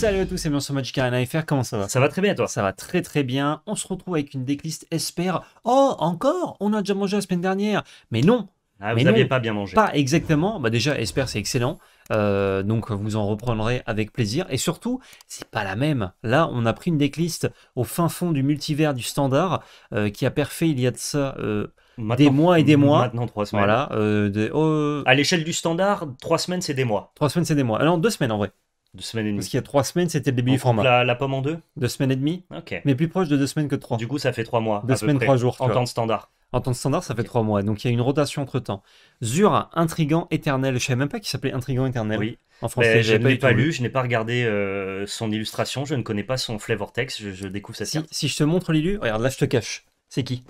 Salut à tous c'est bienvenue sur Magic Arena FR, comment ça va Ça va très bien toi Ça va très très bien, on se retrouve avec une decklist Esper. Oh, encore On a déjà mangé la semaine dernière Mais non ah, vous n'aviez pas bien mangé. Pas exactement. Bah déjà, Esper, c'est excellent. Euh, donc, vous en reprendrez avec plaisir. Et surtout, c'est pas la même. Là, on a pris une decklist au fin fond du multivers du standard euh, qui a perfait il y a de ça euh, des mois et des mois. Maintenant, trois semaines. Voilà. Oh, à l'échelle du standard, trois semaines, c'est des mois. Trois semaines, c'est des mois. Alors, deux semaines en vrai. Deux semaines et demie. Parce qu'il y a trois semaines, c'était le début du format. La, la, pomme en deux Deux semaines et demie. Ok. Mais plus proche de deux semaines que de trois. Du coup, ça fait trois mois. Deux semaines, trois jours. En temps de standard. En temps standard, ça fait trois mois. Donc il y a une rotation entre temps. Zura, Intrigant Éternel. Je savais même pas qu'il s'appelait Intrigant Éternel. Oui. En français, ben, je n'ai pas, pas lu, je n'ai pas regardé euh, son illustration, je ne connais pas son flavor Vortex. je, découvre ça. Si, si je te montre l'illu, regarde, là je te cache. C'est qui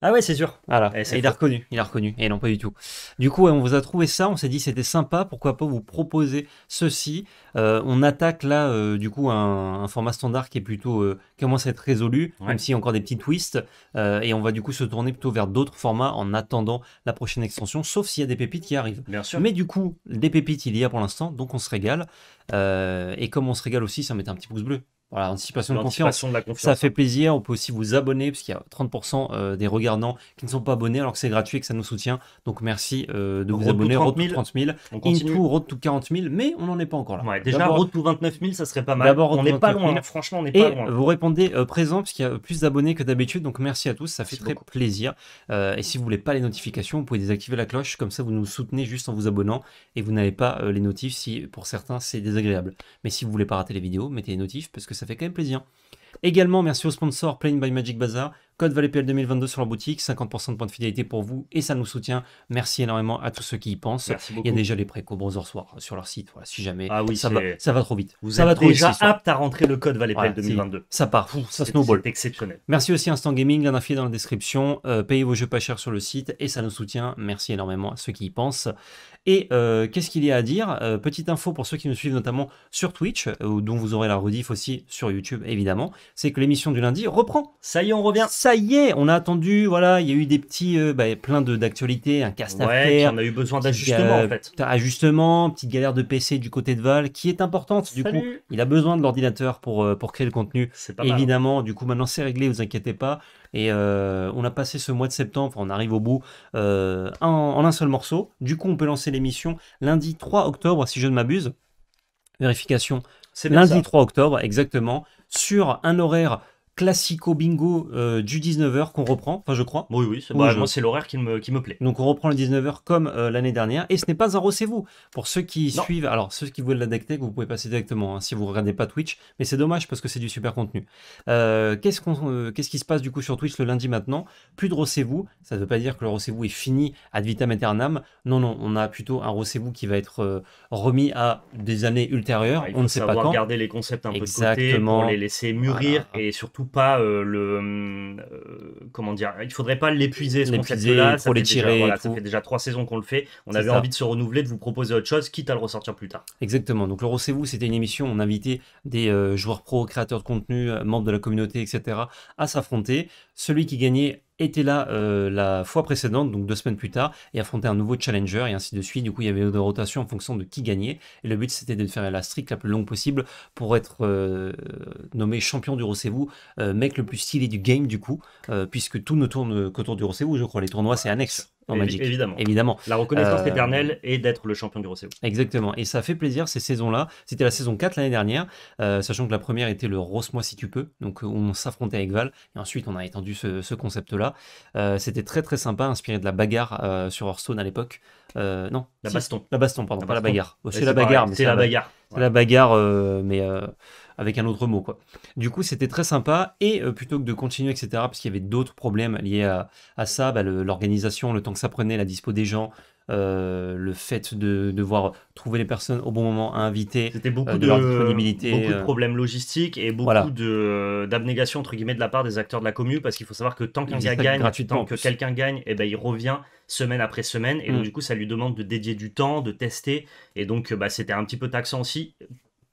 ah ouais, c'est sûr. il a reconnu, il a reconnu. Et non, pas du tout. Du coup, on vous a trouvé ça, on s'est dit c'était sympa, pourquoi pas vous proposer ceci. Euh, on attaque là, euh, du coup, un, format standard qui est plutôt euh, qui commence à être résolu, même s'il y a encore des petits twists. et on va du coup se tourner plutôt vers d'autres formats en attendant la prochaine extension, sauf s'il y a des pépites qui arrivent. Bien sûr. Mais du coup, des pépites il y a pour l'instant, donc on se régale. et comme on se régale aussi, ça met un petit pouce bleu. Voilà, anticipation, de, confiance. Ça fait hein. plaisir. On peut aussi vous abonner, qu'il y a 30% euh, des regardants qui ne sont pas abonnés, alors que c'est gratuit et que ça nous soutient. Donc merci euh, de vous abonner. To road 30 000. On Into Road to 40 000, mais on n'en est pas encore là. déjà, Road to 29 000, ça serait pas mal. D'abord, on n'est pas loin. Franchement, on n'est pas loin. Vous répondez euh, présent, parce qu'il y a plus d'abonnés que d'habitude. Donc merci à tous, ça fait très plaisir. et si vous voulez pas les notifications, vous pouvez désactiver la cloche. Comme ça, vous nous soutenez juste en vous abonnant et vous n'avez pas les notifs si pour certains c'est désagréable. Mais si vous voulez pas rater les vidéos, mettez les notifs parce que ça fait quand même plaisir. Également, merci au sponsor Playing by Magic Bazaar. Code Valet 2022 sur la boutique, 50% de points de fidélité pour vous et ça nous soutient. Merci énormément à tous ceux qui y pensent. Il y a déjà les préco bonsoir Soir euh, sur leur site, si jamais. Ah oui, ça va, trop vite. Vous ça êtes déjà apte à rentrer le code Valet 2022. Ça part, ça snowball. C'est exceptionnel. Merci aussi Instant Gaming, lien dans la description. Euh, payez vos jeux pas chers sur le site et ça nous soutient. Merci énormément à ceux qui y pensent. Et euh, qu'est-ce qu'il y a à dire Petite info pour ceux qui nous suivent notamment sur Twitch, dont vous aurez la rediff aussi sur YouTube évidemment, c'est que l'émission du lundi reprend. Ça y est, on revient. Ça y est, on a attendu, voilà, il y a eu des petits, euh, bah, plein d'actualités, un cast on a eu besoin d'ajustement en fait. Ajustement, petite galère de PC du côté de Val, qui est importante du coup. Il a besoin de l'ordinateur pour, euh, pour créer le contenu. Pas hein. Évidemment, du coup maintenant c'est réglé, vous inquiétez pas. Et euh, on a passé ce mois de septembre, on arrive au bout, en, un seul morceau. Du coup, on peut lancer l'émission lundi 3 octobre, si je ne m'abuse. Vérification. c'est Lundi 3 octobre, exactement, sur un horaire classico bingo euh, du 19h qu'on reprend, enfin je crois. Oui, oui, c'est, moi c'est l'horaire qui me, qui me plaît. Donc on reprend le 19h comme euh, l'année dernière, et ce n'est pas un recevez Pour ceux qui suivent, alors ceux qui veulent la vous pouvez passer directement hein, si vous ne regardez pas Twitch, mais c'est dommage parce que c'est du super contenu. Euh, qu'est-ce, qu'on, qu'est-ce qui se passe du coup sur Twitch le lundi maintenant Plus de recevez ça ne veut pas dire que le recevez est fini ad vitam aeternam. Non, non, on a plutôt un recevez qui va être remis à des années ultérieures, ah, on ne sait pas quand. garder les concepts un peu de côté pour les laisser mûrir et surtout pas euh, le. Euh, comment dire Il faudrait pas l'épuiser ce concept Pour les tirer. ça fait déjà trois saisons qu'on le fait. On avait envie de se renouveler, de vous proposer autre chose, quitte à le ressortir plus tard. Exactement. Donc, le Rossez-vous, c'était une émission on invitait des euh, joueurs pro, créateurs de contenu, membres de la communauté, etc., à s'affronter. Celui qui gagnait était là euh, la fois précédente, donc deux semaines plus tard, et affrontait un nouveau challenger et ainsi de suite. Du coup, il y avait une rotation en fonction de qui gagnait. Et le but, c'était de faire la streak la plus longue possible pour être euh, nommé champion du Rosevu, euh, mec le plus stylé du game, du coup, puisque tout ne tourne qu'autour du vous je crois. Les tournois, c'est annexe en Évidemment. Évidemment. La reconnaissance euh, éternelle et d'être le champion du roseau Exactement. Et ça fait plaisir ces saisons-là. C'était la saison 4 l'année dernière, euh, sachant que la première était le ross moi si tu peux, donc euh, on s'affrontait avec Val. Et ensuite, on a étendu ce, concept-là. C'était très très sympa, inspiré de la bagarre sur Hearthstone à l'époque. non. La baston. La baston, pardon, pas la bagarre. Bah, c'est la, la bagarre. C'est la bagarre. C'est la bagarre, mais avec un autre mot. Du coup, c'était très sympa. Et euh, plutôt que de continuer, etc., parce qu'il y avait d'autres problèmes liés à, ça, bah, l'organisation, le, temps que ça prenait, la dispo des gens. Euh, le fait de devoir trouver les personnes au bon moment à inviter, c'était beaucoup euh, de, beaucoup de problèmes logistiques et beaucoup de d'abnégation entre guillemets de la part des acteurs de la commune parce qu'il faut savoir que tant qu'un a gagne, tant que quelqu'un gagne, et eh ben il revient semaine après semaine. Et donc, mm. du coup, ça lui demande de dédier du temps, de tester. Et donc, bah, c'était un petit peu taxant aussi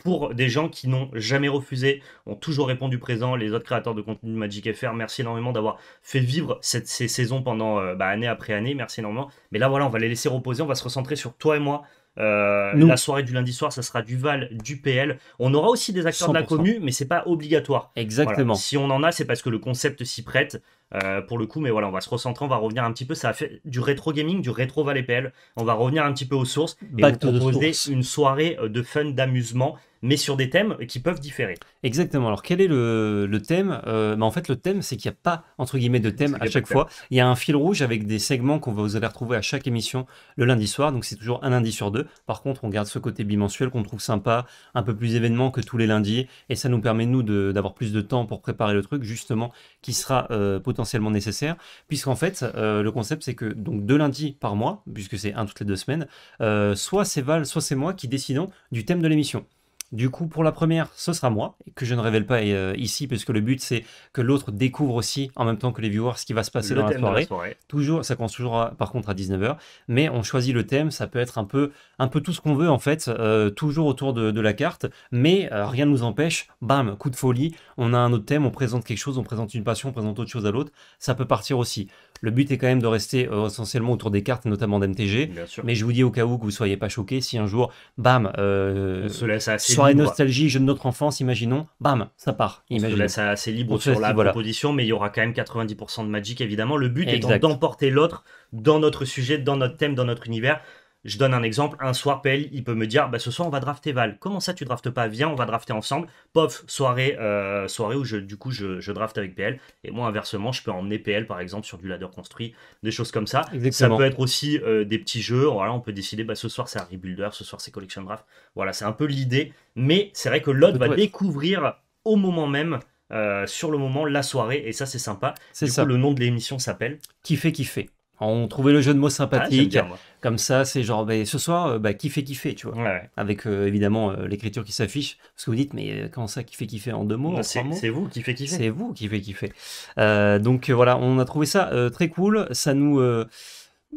pour des gens qui n'ont jamais refusé, ont toujours répondu présent, les autres créateurs de contenu de Magic FR. Merci énormément d'avoir fait vivre cette, ces saisons pendant euh, bah, année après année. Merci énormément. Mais là, voilà, on va les laisser reposer. On va se recentrer sur toi et moi. Euh, la soirée du lundi soir, ça sera du Val, du PL. On aura aussi des acteurs de la commu, mais c'est pas obligatoire. Exactement. Si on en a, c'est parce que le concept s'y prête. Euh, pour le coup, mais voilà, on va se recentrer, on va revenir un petit peu. Ça a fait du rétro gaming, du rétro Valet PL. On va revenir un petit peu aux sources et vous proposer une soirée euh, de fun, d'amusement, mais sur des thèmes qui peuvent différer. Exactement. Alors, quel est le, thème euh, bah, En fait, le thème, c'est qu'il n'y a pas, entre guillemets, de thème à chaque fois. Il y a un fil rouge avec des segments qu'on va vous aller retrouver à chaque émission le lundi soir. Donc, c'est toujours un lundi sur deux. Par contre, on garde ce côté bimensuel qu'on trouve sympa, un peu plus événement que tous les lundis. Et ça nous permet, nous, d'avoir plus de temps pour préparer le truc, justement, qui sera euh, potentiellement nécessaire, puisqu'en fait, euh, le concept, c'est que donc deux lundi par mois, puisque c'est un toutes les deux semaines, euh, soit c'est Val, soit c'est moi qui décidons du thème de l'émission. Du coup, pour la première, ce sera moi, que je ne révèle pas euh, ici, parce que le but, c'est que l'autre découvre aussi, en même temps que les viewers, ce qui va se passer dans la soirée. Toujours, ça commence toujours, par contre, à 19h. Mais on choisit le thème, ça peut être un peu, un peu tout ce qu'on veut, en fait, euh, toujours autour de, la carte. Mais euh, rien ne nous empêche, bam, coup de folie, on a un autre thème, on présente quelque chose, on présente une passion, on présente autre chose à l'autre. Ça peut partir aussi. Le but est quand même de rester euh, essentiellement autour des cartes, notamment d'MTG. Mais je vous dis au cas où que vous soyez pas choqué, si un jour, bam, euh, se soirée nostalgie, jeu de notre enfance, imaginons, bam, ça part. laisse assez libre sur la proposition, mais il y aura quand même 90% de Magic, évidemment. Le but est étant d'emporter l'autre dans notre sujet, dans notre thème, dans notre univers. Je donne un exemple, un soir PL, il peut me dire bah, ce soir on va drafter Val. Comment ça tu draftes pas Viens, on va drafter ensemble. Pof, soirée, euh, soirée où je, du coup je, drafte avec PL. Et moi inversement, je peux emmener PL par exemple sur du ladder construit, des choses comme ça. Ça peut être aussi euh, des petits jeux. Voilà, on peut décider bah, ce soir c'est un rebuilder, ce soir c'est collection draft. Voilà, c'est un peu l'idée. Mais c'est vrai que l'autre va découvrir au moment même. Euh, sur le moment, la soirée, et ça c'est sympa. C'est ça. le nom de l'émission s'appelle qui fait. On trouvait le jeu de mots ah, sympathique. Comme ça, c'est genre, ben, ce soir, euh, bah, fait kiffer, tu vois. Avec euh, évidemment euh, l'écriture qui s'affiche. Parce que vous dites, mais comment ça, kiffer, kiffer en deux bah, mots C'est vous, qui fait kiffer. C'est vous, qui fait kiffer. fait donc voilà, on a trouvé ça très cool. Ça nous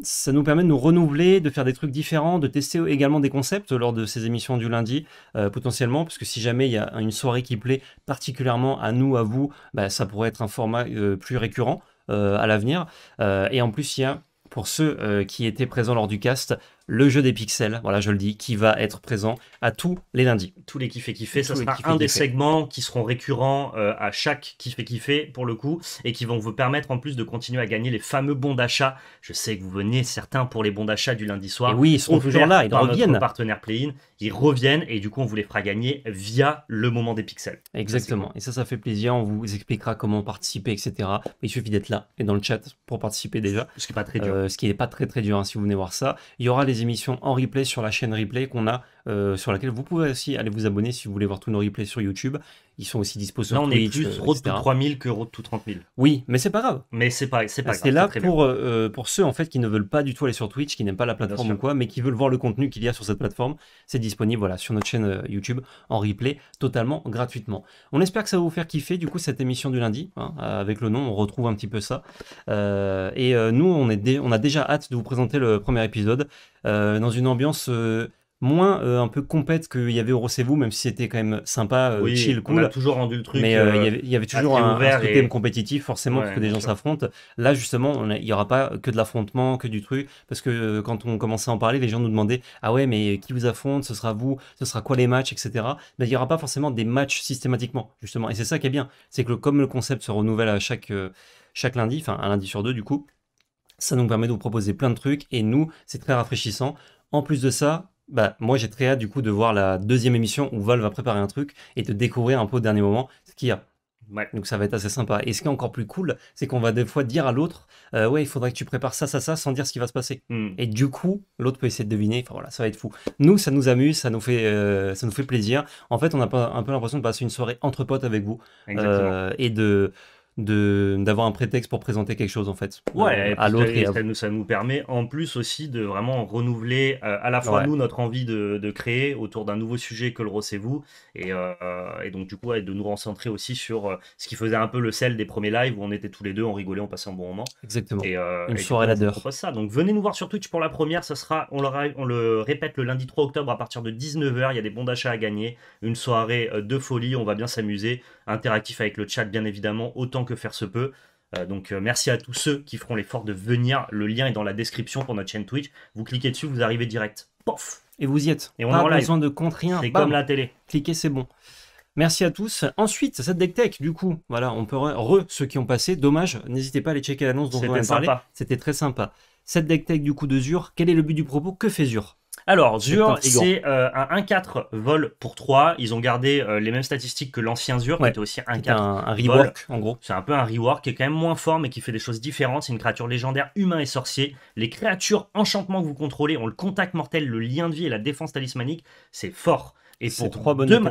ça nous permet de nous renouveler, de faire des trucs différents, de tester également des concepts lors de ces émissions du lundi, potentiellement, parce que si jamais il y a une soirée qui plaît particulièrement à nous, à vous, bah, ça pourrait être un format plus récurrent. Euh, à l'avenir. Euh, et en plus, il y a pour ceux euh, qui étaient présents lors du cast, le jeu des pixels, voilà, je le dis, qui va être présent à tous les lundis. Tous les kiffés kiffés, ça sera un des segments qui seront récurrents euh, à chaque kiffé kiffé pour le coup et qui vont vous permettre en plus de continuer à gagner les fameux bons d'achat. Je sais que vous venez certains pour les bons d'achat du lundi soir. oui, ils sont toujours là, ils reviennent. Notre partenaire play ils reviennent et du coup on vous les fera gagner via le moment des pixels. Exactement. Et ça, ça fait plaisir. On vous expliquera comment participer, etc. Il suffit d'être là et dans le chat pour participer déjà. Ce qui n'est pas très dur. Euh, ce qui n'est pas très très dur hein, si vous venez voir ça. Il y aura les émissions en replay sur la chaîne replay qu'on a euh, sur laquelle vous pouvez aussi aller vous abonner si vous voulez voir tous nos replays sur YouTube. Ils sont aussi disponibles sur on est plus euh, road 3000 que road to Oui, mais c'est pas grave. Mais c'est pas, c'est pas ah, grave. C'est là pour, euh, pour ceux en fait qui ne veulent pas du tout aller sur Twitch, qui n'aiment pas la plateforme ou quoi, mais qui veulent voir le contenu qu'il y a sur cette plateforme. C'est disponible voilà, sur notre chaîne YouTube en replay totalement gratuitement. On espère que ça va vous faire kiffer du coup cette émission du lundi. Hein, avec le nom, on retrouve un petit peu ça. et nous, on, est on a déjà hâte de vous présenter le premier épisode dans une ambiance moins euh, un peu compète qu'il y avait au Rossez-Vous même si c'était quand même sympa, euh, chill, cool. On a toujours rendu le truc. Mais euh, il, y avait, toujours un, thème compétitif, forcément, parce que des gens s'affrontent. Là, justement, il n'y aura pas que de l'affrontement, que du truc, parce que quand on commençait à en parler, les gens nous demandaient Ah ouais, mais qui vous affronte Ce sera vous Ce sera quoi les matchs etc. Mais il n'y aura pas forcément des matchs systématiquement, justement. Et c'est ça qui est bien. C'est que comme le concept se renouvelle à chaque, chaque lundi, enfin un lundi sur deux, du coup, ça nous permet de vous proposer plein de trucs. Et nous, c'est très rafraîchissant. En plus de ça, bah, moi j'ai très hâte du coup de voir la deuxième émission où Val va préparer un truc et de découvrir un peu au dernier moment ce qu'il y a. Donc ça va être assez sympa. Et ce qui est encore plus cool, c'est qu'on va des fois dire à l'autre, euh, ouais, il faudrait que tu prépares ça, ça, ça, sans dire ce qui va se passer. Hmm. Et du coup, l'autre peut essayer de deviner. Enfin voilà, ça va être fou. Nous, ça nous amuse, ça nous fait, euh, ça nous fait plaisir. En fait, on a un peu l'impression de passer une soirée entre potes avec vous euh, et de d'avoir un prétexte pour présenter quelque chose en fait. Euh, ouais, à l'autre. Ça, ça, nous permet en plus aussi de vraiment renouveler euh, à la fois nous notre envie de, créer autour d'un nouveau sujet que le Ross vous et, euh, euh, et, donc du coup de nous recentrer aussi sur ce qui faisait un peu le sel des premiers lives où on était tous les deux, on rigolait, on passait un bon moment. Exactement. Et, Une soirée ça. Donc venez nous voir sur Twitch pour la première, ça sera, on le, on le répète le lundi 3 octobre à partir de 19h, il y a des bons d'achat à gagner, une soirée de folie, on va bien s'amuser interactif avec le chat, bien évidemment, autant que faire se peut. Euh, donc euh, merci à tous ceux qui feront l'effort de venir. Le lien est dans la description pour notre chaîne Twitch. Vous cliquez dessus, vous arrivez direct. Pof Et vous y êtes. Et on Pas besoin de compte rien. C'est comme la télé. Cliquez, c'est bon. Merci à tous. Ensuite, cette deck tech, du coup, voilà, on peut re, ceux qui ont passé. Dommage, n'hésitez pas à aller checker l'annonce dont on a parlé. C'était très sympa. Cette deck tech, du coup, de Zur, quel est le but du propos Que fait Zur alors, Zur, c'est euh, un 1-4 vol pour 3. Ils ont gardé euh, les mêmes statistiques que l'ancien Zur, qui était aussi 1-4. Un, un, rework, en gros. C'est un peu un rework qui est quand même moins fort, mais qui fait des choses différentes. C'est une créature légendaire, humain et sorcier. Les créatures enchantement que vous contrôlez ont le contact mortel, le lien de vie et la défense talismanique. C'est fort. Et pour 3 bonnes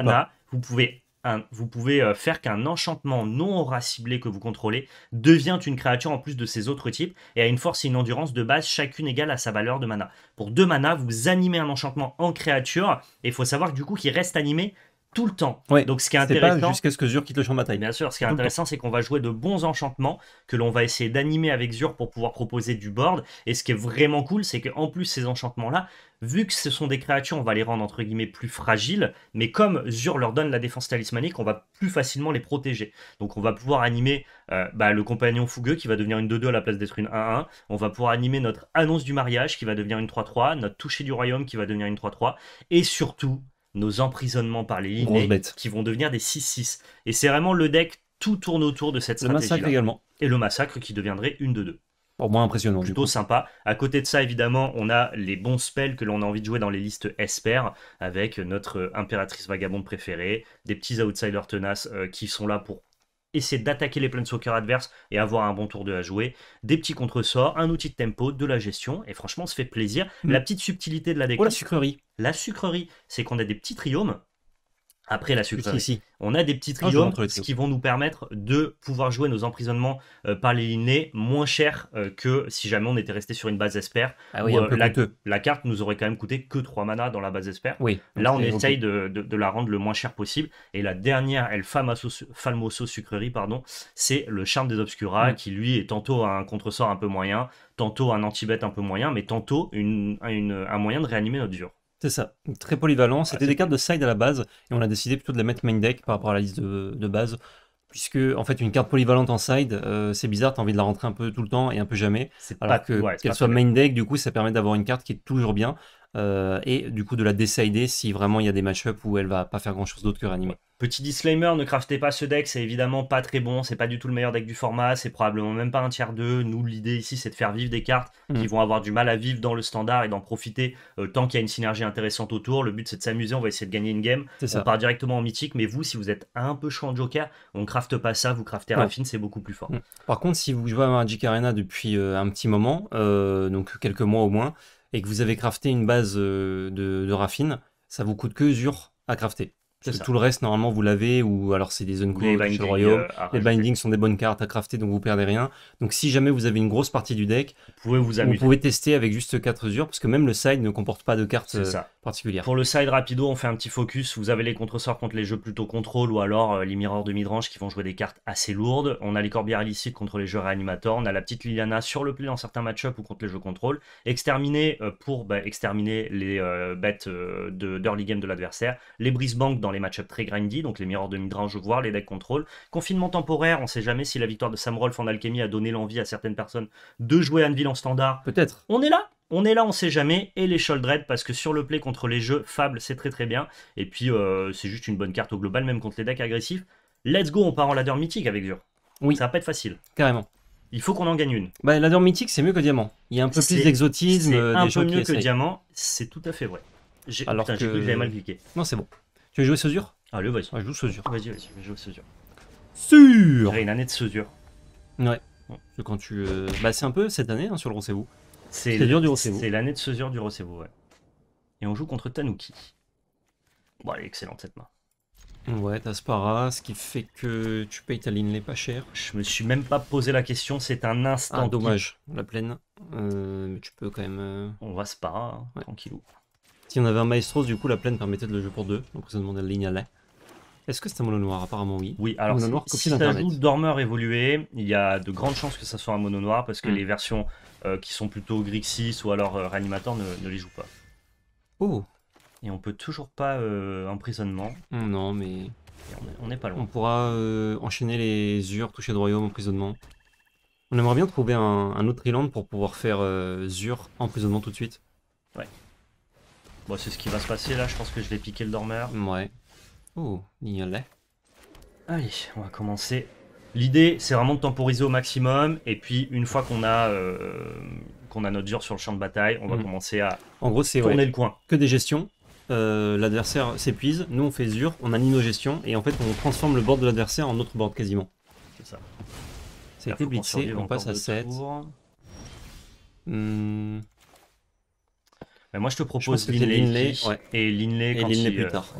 vous pouvez vous pouvez euh, faire qu'un enchantement non aura ciblé que vous contrôlez devient une créature en plus de ses autres types et a une force et une endurance de base chacune égale à sa valeur de mana. Pour 2 mana, vous animez un enchantement en créature et il faut savoir du coup qu'il reste animé tout le temps. Ouais, Donc ce qui est intéressant, jusqu'à ce que Zur quitte le champ de bataille. Bien sûr, ce qui est intéressant, c'est qu'on va jouer de bons enchantements que l'on va essayer d'animer avec Zur pour pouvoir proposer du board. Et ce qui est vraiment cool, c'est qu'en plus ces enchantements là, vu que ce sont des créatures, on va les rendre entre guillemets plus fragiles. Mais comme Zur leur donne la défense talismanique, on va plus facilement les protéger. Donc on va pouvoir animer euh, bah, le compagnon fougueux qui va devenir une 2-2 à la place d'être une 1-1. On va pouvoir animer notre annonce du mariage qui va devenir une 3-3, notre toucher du royaume qui va devenir une 3-3, et surtout nos emprisonnements par les lignes qui vont devenir des 6-6. Et c'est vraiment le deck, tout tourne autour de cette massacre également. Et le massacre qui deviendrait une de deux. Pour moins impressionnant. Plutôt sympa. À côté de ça, évidemment, on a les bons spells que l'on a envie de jouer dans les listes Esper, avec notre impératrice vagabonde préférée, des petits outsiders tenaces euh, qui sont là pour essayer d'attaquer les soccer adverses et avoir un bon tour de la jouer, des petits contresorts, un outil de tempo, de la gestion, et franchement, ça fait plaisir. Mm. La petite subtilité de la déco. Oh, la sucrerie. La sucrerie, c'est qu'on a des petits triomes après la sucrerie. On a des petits ah, triomes qui vont nous permettre de pouvoir jouer nos emprisonnements euh, par les lignées moins cher euh, que si jamais on était resté sur une base espère. Ah euh, la, carte nous aurait quand même coûté que 3 mana dans la base espère. Là, on essaye de, la rendre le moins cher possible. Et la dernière, El Famoso, Sucrerie, pardon, c'est le charme des Obscura mm. qui lui est tantôt un contresort un peu moyen, tantôt un anti-bête un peu moyen, mais tantôt un moyen de réanimer notre dur. C'est ça, très polyvalent. Ah, C'était des cartes de side à la base, et on a décidé plutôt de la mettre main deck par rapport à la liste de, base, puisque en fait une carte polyvalente en side, euh, c'est bizarre, t'as envie de la rentrer un peu tout le temps et un peu jamais. C'est pas, que qu'elle soit main deck, du coup, ça permet d'avoir une carte qui est toujours bien. Euh, et du coup de la décider si vraiment il y a des match-up où elle va pas faire grand chose d'autre que réanimer. Petit disclaimer, ne craftez pas ce deck, c'est évidemment pas très bon, c'est pas du tout le meilleur deck du format, c'est probablement même pas un tiers 2. Nous, l'idée ici, c'est de faire vivre des cartes mhm. qui vont avoir du mal à vivre dans le standard et d'en profiter euh, tant qu'il y a une synergie intéressante autour. Le but, c'est de s'amuser, on va essayer de gagner une game. On part directement en mythique, mais vous, si vous êtes un peu chaud en joker, on crafte pas ça, vous craftez Rafine, c'est beaucoup plus fort. Mhm. Par contre, si vous jouez à Magic Arena depuis euh, un petit moment, donc quelques mois au moins, et que vous avez crafté une base euh, de, raffine, ça vous coûte que usure à crafter. Tout, le reste, normalement, vous l'avez, ou alors c'est des zones cool, royaume. les euh, bindings sont des bonnes cartes à crafter, donc vous perdez rien. Donc si jamais vous avez une grosse partie du deck, vous pouvez, vous pouvez tester avec juste 4 usures, parce que même le side ne comporte pas de cartes euh, particulières. Pour le side rapido, on fait un petit focus. Vous avez les contresorts contre les jeux plutôt contrôle, ou alors euh, les mirrors de midrange qui vont jouer des cartes assez lourdes. On a les corbières illicites contre les jeux réanimateurs. On a la petite Liliana sur le play dans certains match-up ou contre les jeux contrôle. Exterminer pour bah, exterminer les bêtes d'early game de l'adversaire. Les brise dans les les match très grindy, donc les miroirs de midrange, voire les decks contrôle, Confinement temporaire, on sait jamais si la victoire de Sam Rolf en alchimie a donné l'envie à certaines personnes de jouer Anvil en standard. Peut-être. On est là on est là, on sait jamais, et les Sholdred, parce que sur le play contre les jeux, fables, c'est très très bien, et puis euh, c'est juste une bonne carte au global, même contre les decks agressifs. Let's go, on part en ladder mythique avec Dur. Oui. Ça va pas être facile. Carrément. Il faut qu'on en gagne une. Bah, ladder mythique, c'est mieux que diamant. Il y a un peu plus d'exotisme. Euh, un peu mieux que diamant, c'est tout à fait vrai. J'ai mal cliqué. Non, c'est bon. Tu veux jouer Sausure Ah, le vas-y. je joue Sausure. Vas-y, vas-y, je joue Sausure. dur. J'ai une année de Sausure. Ouais. ouais. Quand tu, basses euh, Bah, c'est un peu cette année hein, sur le Rossez-vous. C'est l'année du C'est l'année de Sausure du Roussez-vous, ouais. Et on joue contre Tanuki. Bon, elle est excellente cette main. Ouais, t'as Spara, ce qui fait que tu payes ta ligne les pas cher. Je me suis même pas posé la question, c'est un instant. Ah, dommage, la plaine. Euh, mais tu peux quand même. Euh, on va Spara, hein, tranquillou. Si on avait un maestros, du coup, la plaine permettait de le jouer pour deux. Donc ça demandait la ligne à lait. Est-ce que c'est un mono noir Apparemment, oui. Oui, alors noir, si ça joue Dormeur évolué, il y a de grandes chances que ça soit un mono noir parce que hmm. les versions euh, qui sont plutôt Grixis ou alors euh, Reanimator ne, les jouent pas. Oh Et on peut toujours pas euh, emprisonnement. Hmm, non, mais. On n'est pas loin. On pourra enchaîner les Zur, toucher de royaume, emprisonnement. On aimerait bien trouver un, autre Island pour pouvoir faire Zur, emprisonnement tout de suite. Ouais. Bon, c'est ce qui va se passer là. Je pense que je vais piquer le dormeur. Ouais. Oh, a. Allez, on va commencer. L'idée, c'est vraiment de temporiser au maximum. Et puis, une fois qu'on a, euh, qu'on a notre dur sur le champ de bataille, on va mhm. commencer à en gros, c'est tourner le coin. Que des gestions. Euh, l'adversaire s'épuise. Nous, on fait dur on anime nos gestions. Et en fait, on transforme le bord de l'adversaire en autre bord quasiment. C'est ça. C'était blitzé. On passe à 7. Bah, moi, je te propose Linley, et Linley plus euh, tard,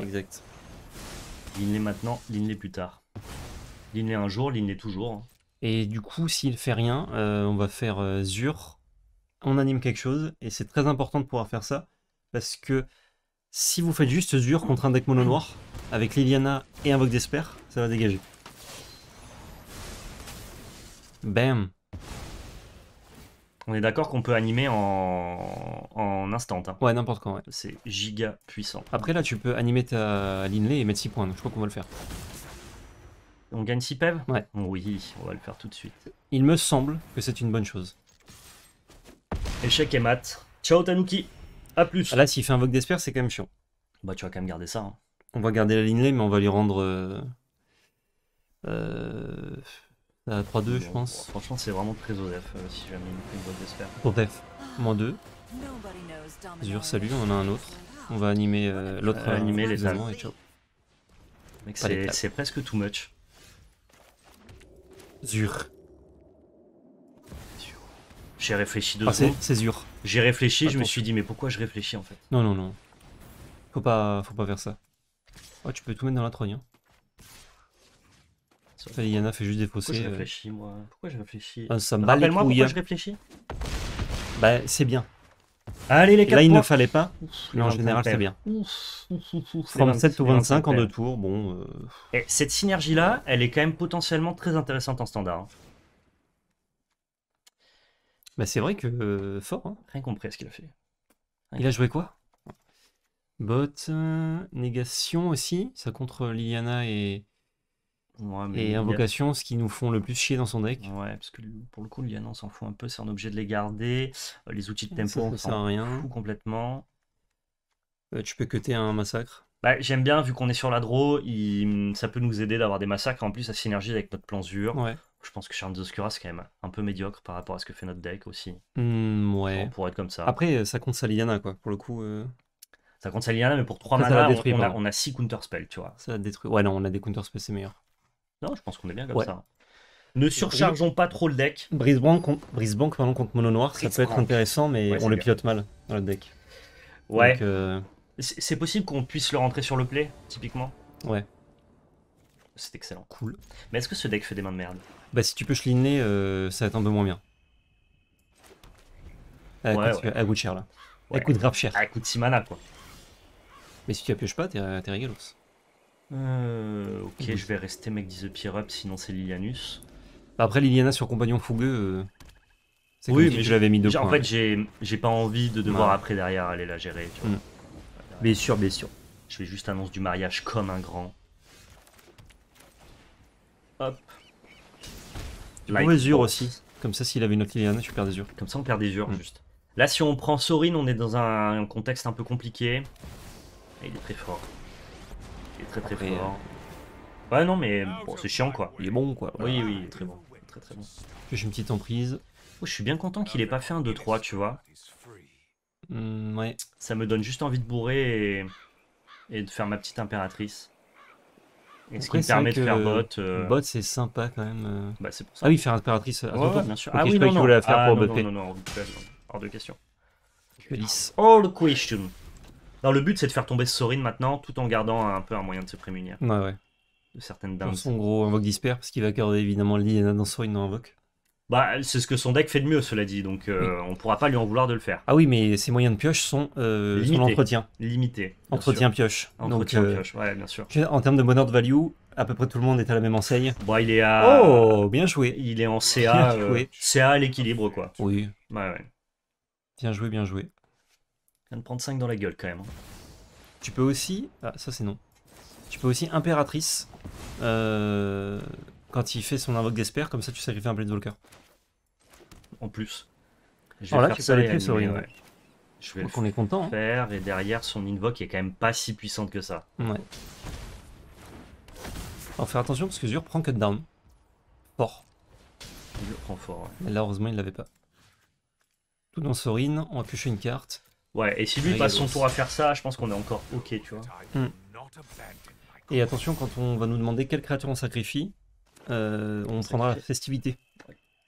maintenant, Linley plus tard. Linley un jour, Linley toujours. Hein. Et du coup, s'il fait rien, euh, on va faire Zure. Euh, Zur. On anime quelque chose et c'est très important de pouvoir faire ça parce que si vous faites juste Zur contre un deck mono noir avec Liliana et un Vogue d'Esper, ça va dégager. Bam on est d'accord qu'on peut animer en, instant. Hein. Ouais, n'importe quand. C'est giga puissant. Après, là, tu peux animer ta Linley et mettre 6 points. je crois qu'on va le faire. On gagne 6 PEV Ouais. Oui, on va le faire tout de suite. Il me semble que c'est une bonne chose. Échec et mat. Ciao Tanuki. A plus. là, s'il fait un Vogue d'Espère, c'est quand même chiant. Bah, tu vas quand même garder ça. Hein. On va garder la Linley, mais on va lui rendre. Euh... euh 3-2 je pense. Franchement c'est vraiment très OF euh, si une boîte d'espère. Pour moins 2. Zur salut, on en a un autre. On va animer euh, l'autre. Euh, animer les Allemands C'est presque too much. Zur. J'ai réfléchi deux ah, C'est Zur. J'ai réfléchi, je me suis dit mais pourquoi je réfléchis en fait Non non non. Faut pas, faut pas faire ça. Oh tu peux tout mettre dans la Trogne. Hein en fait juste des euh, fossés. Pourquoi je réfléchis, Pourquoi Ça me Bah, c'est bien. Allez, les 4 Là, il ne fallait pas, mais en général, c'est bien. ou 25 en deux tours, bon... Euh, cette synergie-là, elle est quand même potentiellement très intéressante en standard. Hein. Bah, c'est vrai que... Euh, fort, hein. Rien compris à ce qu'il a fait. il a joué quoi Bot, négation aussi, ça contre Liliana et mais et invocation, ce qui nous font le plus chier dans son deck. Ouais, parce que pour le coup, Liana, ah on s'en fout un peu, c'est un objet de les garder. Euh, les outils de tempo, on s'en rien. fout complètement. Euh, tu peux cutter un massacre. Bah, J'aime bien, vu qu'on est sur la draw, il... ça peut nous aider d'avoir des massacres. En plus, ça synergie avec notre plan zur. Ouais. Je pense que Charme Oscura, c'est quand même un peu médiocre par rapport à ce que fait notre deck aussi. Hmm, ouais. Pour être comme ça. Après, euh, ça compte Saliana, quoi, pour le coup. Ça compte Saliana, mais pour 3 mana, on, a, 6 counter 6 tu vois. Ça détruit. Ouais, non, on a des counterspells, c'est meilleur. Non, je pense qu'on est bien comme ça. Hein. Ne surchargeons pas trop le deck. Brise contre, contre Mono Noir, ça peut être intéressant, mais on le pilote mal dans le deck. Ouais. Euh, c'est possible qu'on puisse le rentrer sur le play, typiquement Ouais. C'est excellent. Cool. Mais est-ce que ce deck fait des mains de merde Bah, si tu peux chliner, euh, ça va être un peu moins bien. Elle euh, ouais, cher, là. Elle coûte grave 6 mana, quoi. Mais si tu pioches pas, t'es rigolo. Euh, ok, je vais rester mec d'Is sinon c'est Lilianus. Bah, après, Liliana sur Compagnon Fougueux, euh, c'est oui, je l'avais mis deux points. En fait, j'ai pas envie de devoir après derrière aller la gérer. Tu vois. Mm. sûr, bien sûr. Je vais juste annoncer du mariage comme un grand. Hop. Du les ur aussi. Comme ça, s'il avait une autre Liliana, tu perds des urs. Comme ça, on perd des urs, mm. juste. Là, si on prend Sorin on est dans un contexte un peu compliqué. il est très fort. Il est très très fort. Euh, ouais, non, mais bon, c'est chiant quoi. Il est bon quoi. Oui, oui, très bon. Très très bon. J'ai une petite emprise. Oh, je suis bien content qu'il ait pas fait un 2-3, tu vois. Hmm, ouais. Ça me donne juste envie de bourrer et, de faire ma petite impératrice. Et ce qui me permet de faire bot. Euh, bot, c'est sympa quand même. Euh. Bah, c'est pour ça. Ah oui, faire impératrice. bien sûr. ah oui, je non, non. faire ah, pour non, non, hors de question. Hors de question. All question. Non, le but c'est de faire tomber Sorin maintenant tout en gardant un peu un moyen de se prémunir. Ouais, ouais. De certaines dames. Son gros invoque disper parce qu'il va garder évidemment Liliana dans Sorin dans invoque. Bah, c'est ce que son deck fait de mieux, cela dit, donc euh, on ne pourra pas lui en vouloir de le faire. Ah oui, mais ses moyens de pioche sont, euh, limités. Limité. Entretien pioche. Entretien euh, pioche, ouais, bien sûr. En termes de bonheur de value, à peu près tout le monde est à la même enseigne. Bon, bah, il est à. Oh, bien joué. Il est en CA. Bien CA à l'équilibre, quoi. Oui. Ouais, ouais. Bien joué, bien joué. Je viens de prendre 5 dans la gueule quand même. Hein. Tu peux aussi... Ah, ça c'est non. Tu peux aussi impératrice. Euh, quand il fait son invoque d'espère, comme ça tu sacrifies un Blade Walker. En plus. Je vais faire tu Je vais qu'on est content. Hein. et derrière, son invoke est quand même pas si puissante que ça. Ouais. Alors faire attention parce que Zur prend cut down. Fort. Il le prend fort, ouais. Mais là, heureusement, il l'avait pas. Tout dans Sorin, on va piocher une carte. Ouais, et si lui passe son tour à faire ça, je pense qu'on est encore ok, tu vois. Hmm. Et attention, quand on va nous demander quelle créature on sacrifie, euh, on prendra la festivité.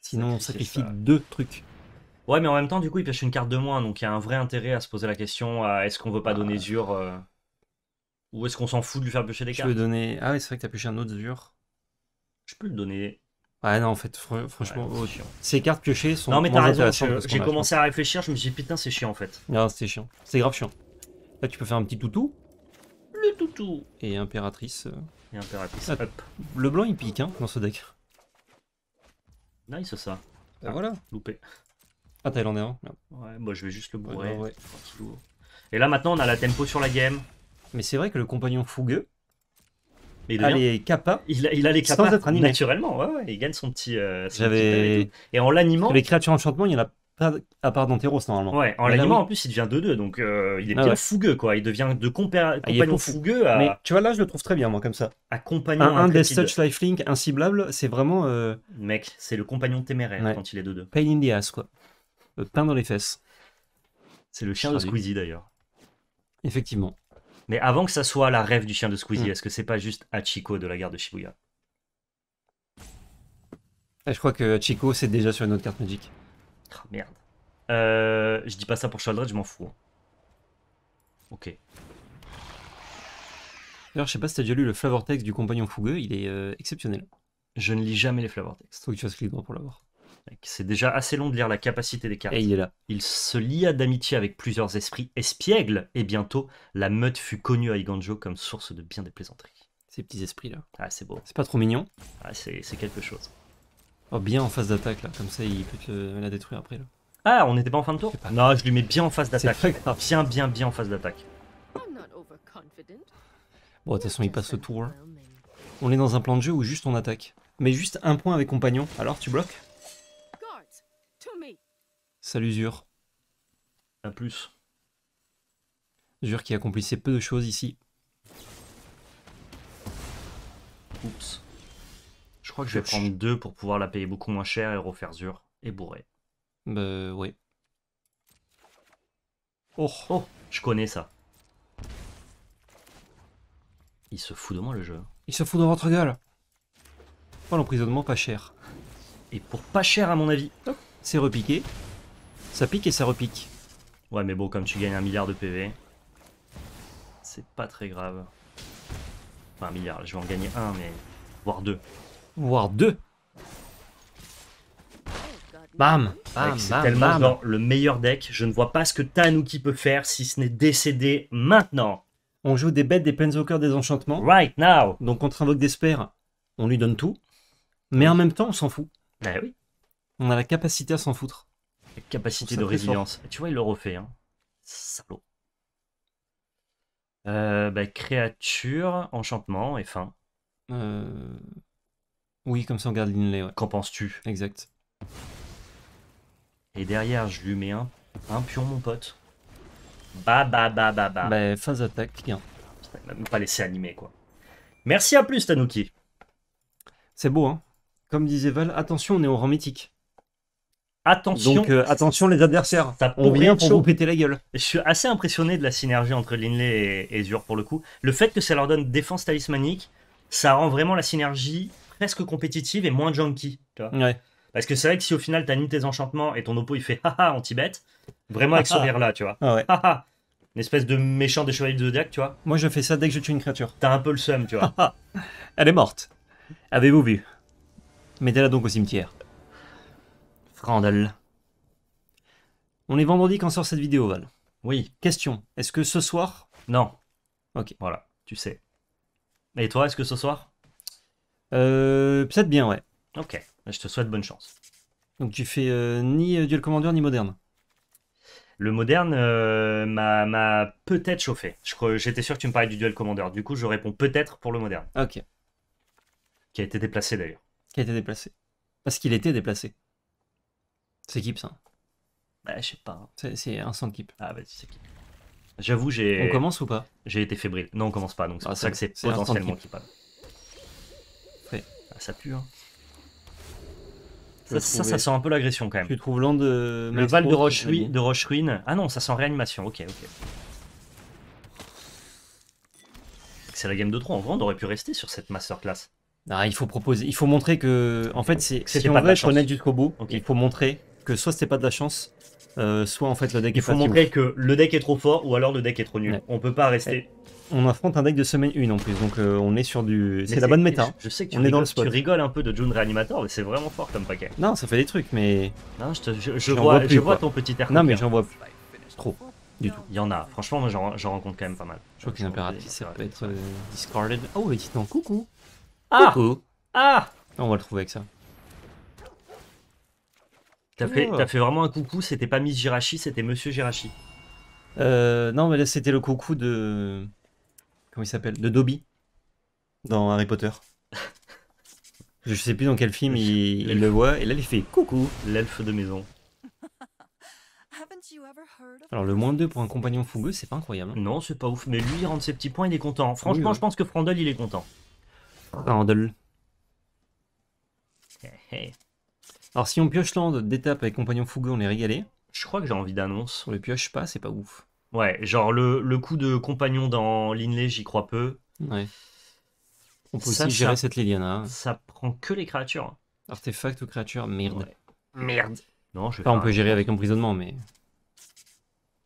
Sinon, on sacrifie deux trucs. Ouais, mais en même temps, du coup, il pêche une carte de moins, donc il y a un vrai intérêt à se poser la question est-ce qu'on veut pas donner ah. Zur euh, Ou est-ce qu'on s'en fout de lui faire pêcher des cartes Je peux donner. Ah, oui, c'est vrai que t'as pêché un autre Zur. Je peux le donner ah non, en fait, franchement, ces cartes piochées sont. Non, mais t'as raison, j'ai commencé à réfléchir, je me suis dit putain, c'est chiant en fait. Non, c'est chiant, c'est grave chiant. Là, tu peux faire un petit toutou. Le toutou Et impératrice. Euh, Et impératrice, ah, hop. Le blanc il pique hein, dans ce deck. Nice ça. Ah, voilà. Ah, loupé. Ah, t'as, il en est un. Ouais, moi je vais juste le bourrer. Et là, maintenant, on a la tempo sur la game. Mais c'est vrai que le compagnon fougueux, ah, il, a les capas. Il a, il les naturellement, il gagne son petit. Euh, J'avais... et en l'animant. Les créatures enchantement, il n'y en a pas à part d'enteros normalement. Ouais, en l'animant en plus il devient 2-2, donc euh, il est bien ah fougueux quoi. Il devient de compère... Ah, compagnon fougueux tu vois là je le trouve très bien moi comme ça. Un, un des Touch Lifelink inciblable, c'est vraiment. Euh, Mec, c'est le compagnon téméraire quand il est 2-2. Pain in the ass quoi. Pain dans les fesses. C'est le chien de Squeezie d'ailleurs. Effectivement. Mais avant que ça soit la rêve du chien de Squeezie, mm. est-ce que c'est pas juste Hachiko de la gare de Shibuya eh, Je crois que Hachiko, c'est déjà sur une autre carte magique. Oh, merde. Euh, je dis pas ça pour Shaldred, je m'en fous. Hein. Ok. Alors je sais pas si t'as déjà lu le flavor text du compagnon fougueux, il est euh, exceptionnel. Je ne lis jamais les flavor text. Faut que tu fasses clic droit pour l'avoir. C'est déjà assez long de lire la capacité des cartes. Et il est là. Il se lia d'amitié avec plusieurs esprits espiègles, et bientôt, la meute fut connue à Iganjo comme source de bien des plaisanteries. Ces petits esprits-là. Ah, c'est beau. C'est pas trop mignon ah, c'est quelque chose. Oh, bien en phase d'attaque, là. Comme ça, il peut te euh, la détruire après, là. Ah, on n'était pas en fin de tour Non, je lui mets bien en phase d'attaque. Bien, bien, bien en phase d'attaque. Bon, de toute façon, il passe le tour. On est dans un plan de jeu où juste on attaque. Mais juste un point avec compagnon, alors tu bloques Salut Zur. A plus. Zur qui accomplissait peu de choses ici. Oups. Je crois que je vais prendre deux pour pouvoir la payer beaucoup moins cher et refaire Zur et bourré. Bah oui. Oh, oh, je connais ça. Il se fout de moi le jeu. Il se fout de votre gueule. Pas l'emprisonnement pas cher. Et pour pas cher à mon avis. C'est repiqué. Ça pique et ça repique. Ouais, mais bon, comme tu gagnes un milliard de PV, c'est pas très grave. un milliard, je vais en gagner un, mais... Voire deux. Voire deux Bam, tellement dans le meilleur deck. Je ne vois pas ce que Tanuki peut faire si ce n'est décédé maintenant. On joue des bêtes, des planeswalkers, des enchantements. Right now Donc contre invoque des on lui donne tout. Mais en même temps, on s'en fout. Bah oui. On a la capacité à s'en foutre capacité de résilience. Tu vois, il le refait. Hein. Salaud. Euh, bah, créature, enchantement et fin. Euh... Oui, comme ça on garde l'inlay. Qu'en penses-tu Exact. Et derrière, je lui mets un, un pion, mon pote. Bah, bah, bah, bah, bah. Bah, phase attaque, tiens. même pas laissé animer, quoi. Merci à plus, Tanuki. C'est beau, hein Comme disait Val, attention, on est au rang mythique. Attention. Donc euh, attention les adversaires. t'as on vient pour vous péter la gueule. Je suis assez impressionné de la synergie entre Linley et, Zure pour le coup. Le fait que ça leur donne défense talismanique, ça rend vraiment la synergie presque compétitive et moins junkie. Parce que c'est vrai que si au final t'animes tes enchantements et ton oppo il fait haha en Tibet, bête, vraiment avec ce rire là, tu vois. Ah ouais. Une espèce de méchant des chevaliers de Zodiac, tu vois. Moi je fais ça dès que je tue une créature. T'as un peu le seum, tu vois. Elle est morte. Avez-vous vu Mettez-la donc au cimetière. Randall. On est vendredi quand sort cette vidéo, Val. Oui. Question. Est-ce que ce soir Non. Ok. Voilà, tu sais. Et toi, est-ce que ce soir euh, Peut-être bien, ouais. Ok. Bah, je te souhaite bonne chance. Donc tu fais euh, ni euh, Duel commandeur ni moderne. Le moderne m'a peut-être chauffé. J'étais sûr que tu me parlais du Duel commandeur Du coup, je réponds peut-être pour le moderne. Ok. Qui a été déplacé d'ailleurs. Qui a été déplacé. Parce qu'il était déplacé. C'est Kip ça bah, Je sais pas. C'est un sans Kip. Ah, bah, c'est Kip. J'avoue, j'ai. On commence ou pas J'ai été fébrile. Non, on commence pas, donc c'est ah, pour ça que c'est potentiellement Kip. Hein. Ouais. Ah, ça pue, hein. Ça, ça, sent un peu l'agression quand même. Tu trouves l'an de. Le Val de Roche, de Roche Ruine. Ah non, ça sent réanimation, ok, ok. C'est la game de 3, en vrai, on aurait pu rester sur cette masterclass. Ah, il faut proposer, il faut montrer que. En fait, c'est. C'est on veut être honnête jusqu'au bout, il faut montrer soit c'était pas de la chance, euh, soit en fait le deck Il est faut montrer que le deck est trop fort ou alors le deck est trop nul. On peut pas rester. On affronte un deck de semaine 1 en plus, donc euh, on est sur du. C'est la bonne méta. Hein. Je, sais que tu, rigoles, est dans le spot. un peu de June Reanimator, mais c'est vraiment fort comme paquet. Non, ça fait des trucs, mais. Non, je, je, vois, je vois ton petit air. Non, mais j'en vois trop. Du tout. Il y en a. Franchement, moi j'en rencontre quand même pas mal. Je crois qu'une impératrice, ça peut être euh, discarded. Oh, coucou. Ah Coucou. Ah On va le trouver avec ça. Oh. T'as fait, vraiment un coucou, c'était pas Miss Girachi, c'était Monsieur Girachi. Euh, non, mais là, c'était le coucou de. Comment il s'appelle De Dobby. Dans Harry Potter. Je sais plus dans quel film il, le voit, et là, il fait coucou, l'elfe de maison. Alors, le moins de deux pour un compagnon fougueux, c'est pas incroyable. Hein. Non, c'est pas ouf, mais lui, il rentre ses petits points, il est content. Franchement, je pense que Frandel, il est content. Frandel. Hey, hey. Alors si on pioche land d'étape avec compagnon fougueux, on est régalé. Je crois que j'ai envie d'annonce. On les pioche pas, c'est pas ouf. Ouais, genre le, coup de compagnon dans l'inlay j'y crois peu. Ouais. On peut aussi gérer cette Liliana. Ça prend que les créatures. Artefact ou créature, merde. Merde. Non, je pas. pas. on peut gérer avec emprisonnement, mais.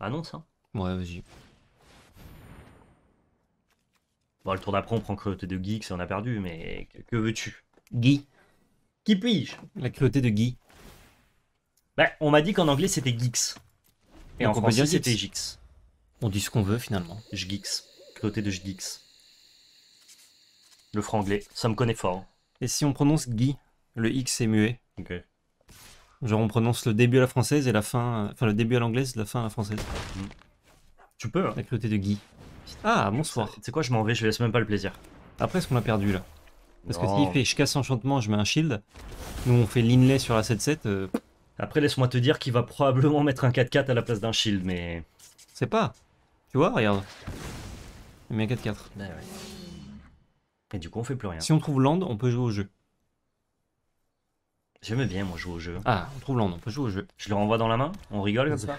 Annonce, hein. Ouais, vas-y. Bon, le tour d'après, on prend cruauté de geeks et on a perdu, mais que veux-tu Guy qui puis-je La cruauté de Guy. Bah, on m'a dit qu'en anglais c'était geeks. Et en français c'était gix. On dit ce qu'on veut finalement. J'Gix. Cruauté de jgeeks. Le franglais, ça me connaît fort. Et si on prononce Guy, le X est muet. Ok. Genre on prononce le début à la française et la fin. Enfin le début à l'anglaise, la fin à la française. Mm. Tu peux hein. La cruauté de Guy. Ah, bonsoir. C'est quoi, je m'en vais, je laisse même pas le plaisir. Après, ce qu'on a perdu là parce que s'il fait je casse enchantement, je mets un shield. Nous on fait l'inlay sur la 7-7. Euh, Après laisse-moi te dire qu'il va probablement mettre un 4-4 à la place d'un shield, mais. C'est pas. Tu vois, regarde. Il met un 4-4. Bah et du coup on fait plus rien. Si on trouve land, on peut jouer au jeu. J'aime bien moi jouer au jeu. Ah, on trouve land, on peut jouer au jeu. Je le renvoie dans la main, on rigole comme ça.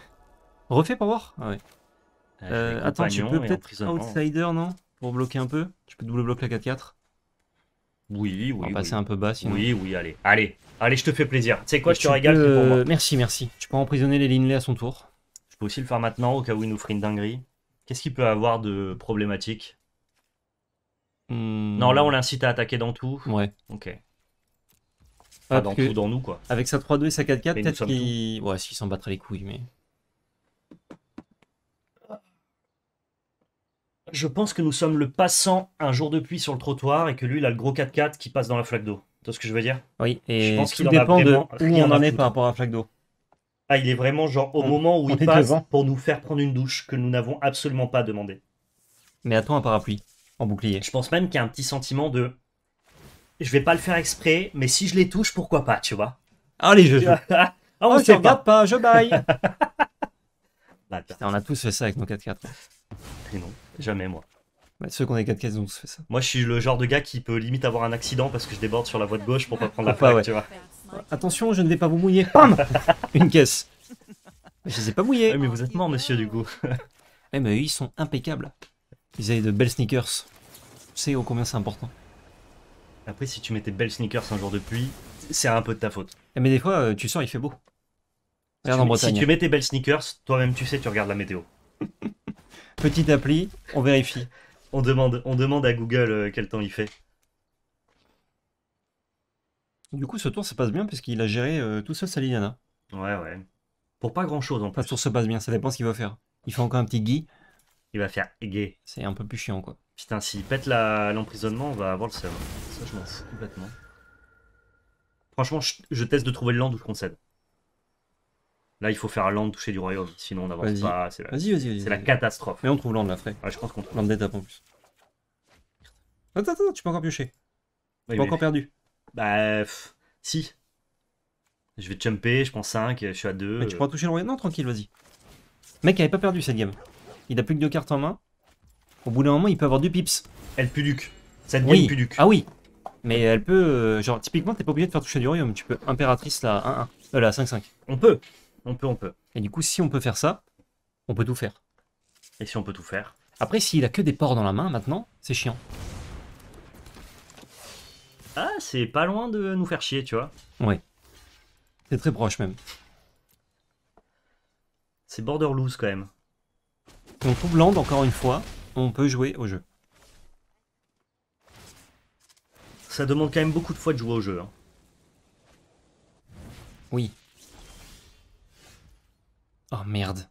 Refais pour voir ah, ouais. Euh, euh, attends, tu peux peut-être outsider, non Pour bloquer un peu Tu peux double bloquer la 4-4 oui, oui. On va passer un peu bas sinon. Oui, oui, allez. Allez, allez, je te fais plaisir. Tu sais quoi, je te régale pour moi. Merci, merci. Tu peux emprisonner les Linley à son tour. Je peux aussi le faire maintenant au cas où il nous ferait une dinguerie. Qu'est-ce qu'il peut avoir de problématique hmm. Non, là on l'incite à attaquer dans tout. Ouais. Ok. Pas dans tout, dans nous quoi. Avec sa 3-2 et sa 4-4, peut-être qu'il. Ouais, s'en battrait les couilles, mais. Je pense que nous sommes le passant un jour de pluie sur le trottoir et que lui, il a le gros 4x4 qui passe dans la flaque d'eau. Tu vois ce que je veux dire Oui, et je pense qu'il dépend de où on en est par rapport à la flaque d'eau. Ah, il est vraiment genre au moment où il passe pour nous faire prendre une douche que nous n'avons absolument pas demandé. Mais attends un parapluie en bouclier. Je pense même qu'il y a un petit sentiment de je vais pas le faire exprès, mais si je les touche, pourquoi pas, tu vois Allez, je ah, on oh, bat pas, je baille. on a tous fait ça avec nos 4x4. non. Jamais moi. ceux qui ont des 4 cases, on se fait ça. Moi, je suis le genre de gars qui peut limite avoir un accident parce que je déborde sur la voie de gauche pour pas prendre la plaque, tu vois. Attention, je ne vais pas vous mouiller. Pam Une caisse. je les ai pas mouillés. mais vous êtes mort, monsieur, du coup. Eh, mais eux, ils sont impeccables. Ils avaient de belles sneakers. Tu sais oh, combien c'est important. Après, si tu mettais belles sneakers un jour de pluie, c'est un peu de ta faute. Eh, mais des fois, euh, tu sors, il fait beau. Si, tu, en Bretagne. si tu mets tes belles sneakers, toi-même, tu sais, tu regardes la météo. Petite appli, on vérifie. On demande, on demande à Google euh, quel temps il fait. Du coup, ce tour, ça passe bien puisqu'il a géré euh, tout seul sa Liliana. Ouais, ouais. Pour pas grand-chose, en fait. Ce tour se passe bien, ça dépend ce qu'il va faire. Il fait encore un petit Guy. Il va faire gay. C'est un peu plus chiant, quoi. Putain, s'il pète l'emprisonnement, on va avoir le seum. Ça, je m'en complètement. Franchement, je, je, teste de trouver le land où je concède. Là, il faut faire Land toucher du royaume, sinon on n'avance pas. C'est la... C'est la catastrophe. Mais on trouve Land là, frère. Ouais, je pense qu'on trouve. Land d'étape en plus. Attends, attends, tu peux encore piocher. tu peux encore perdu. Bah, si. Je vais chumper, je prends 5, je suis à 2. Mais tu euh. pourras toucher le royaume. Non, tranquille, vas-y. Mec, il avait pas perdu cette game. Il a plus que deux cartes en main. Au bout d'un moment, il peut avoir du pips. Elle puduc. Cette game puduc. Ah oui. Mais elle peut. Euh, genre, typiquement, t'es pas obligé de faire toucher du royaume. Tu peux impératrice là, 1-1. Euh, là, 5-5. On peut on peut, on peut. Et du coup, si on peut faire ça, on peut tout faire. Et si on peut tout faire Après, s'il a que des porcs dans la main maintenant, c'est chiant. Ah, c'est pas loin de nous faire chier, tu vois. Ouais. C'est très proche même. C'est border loose quand même. Donc tout blanc, encore une fois, on peut jouer au jeu. Ça demande quand même beaucoup de fois de jouer au jeu. Hein. Oui, Oh merde.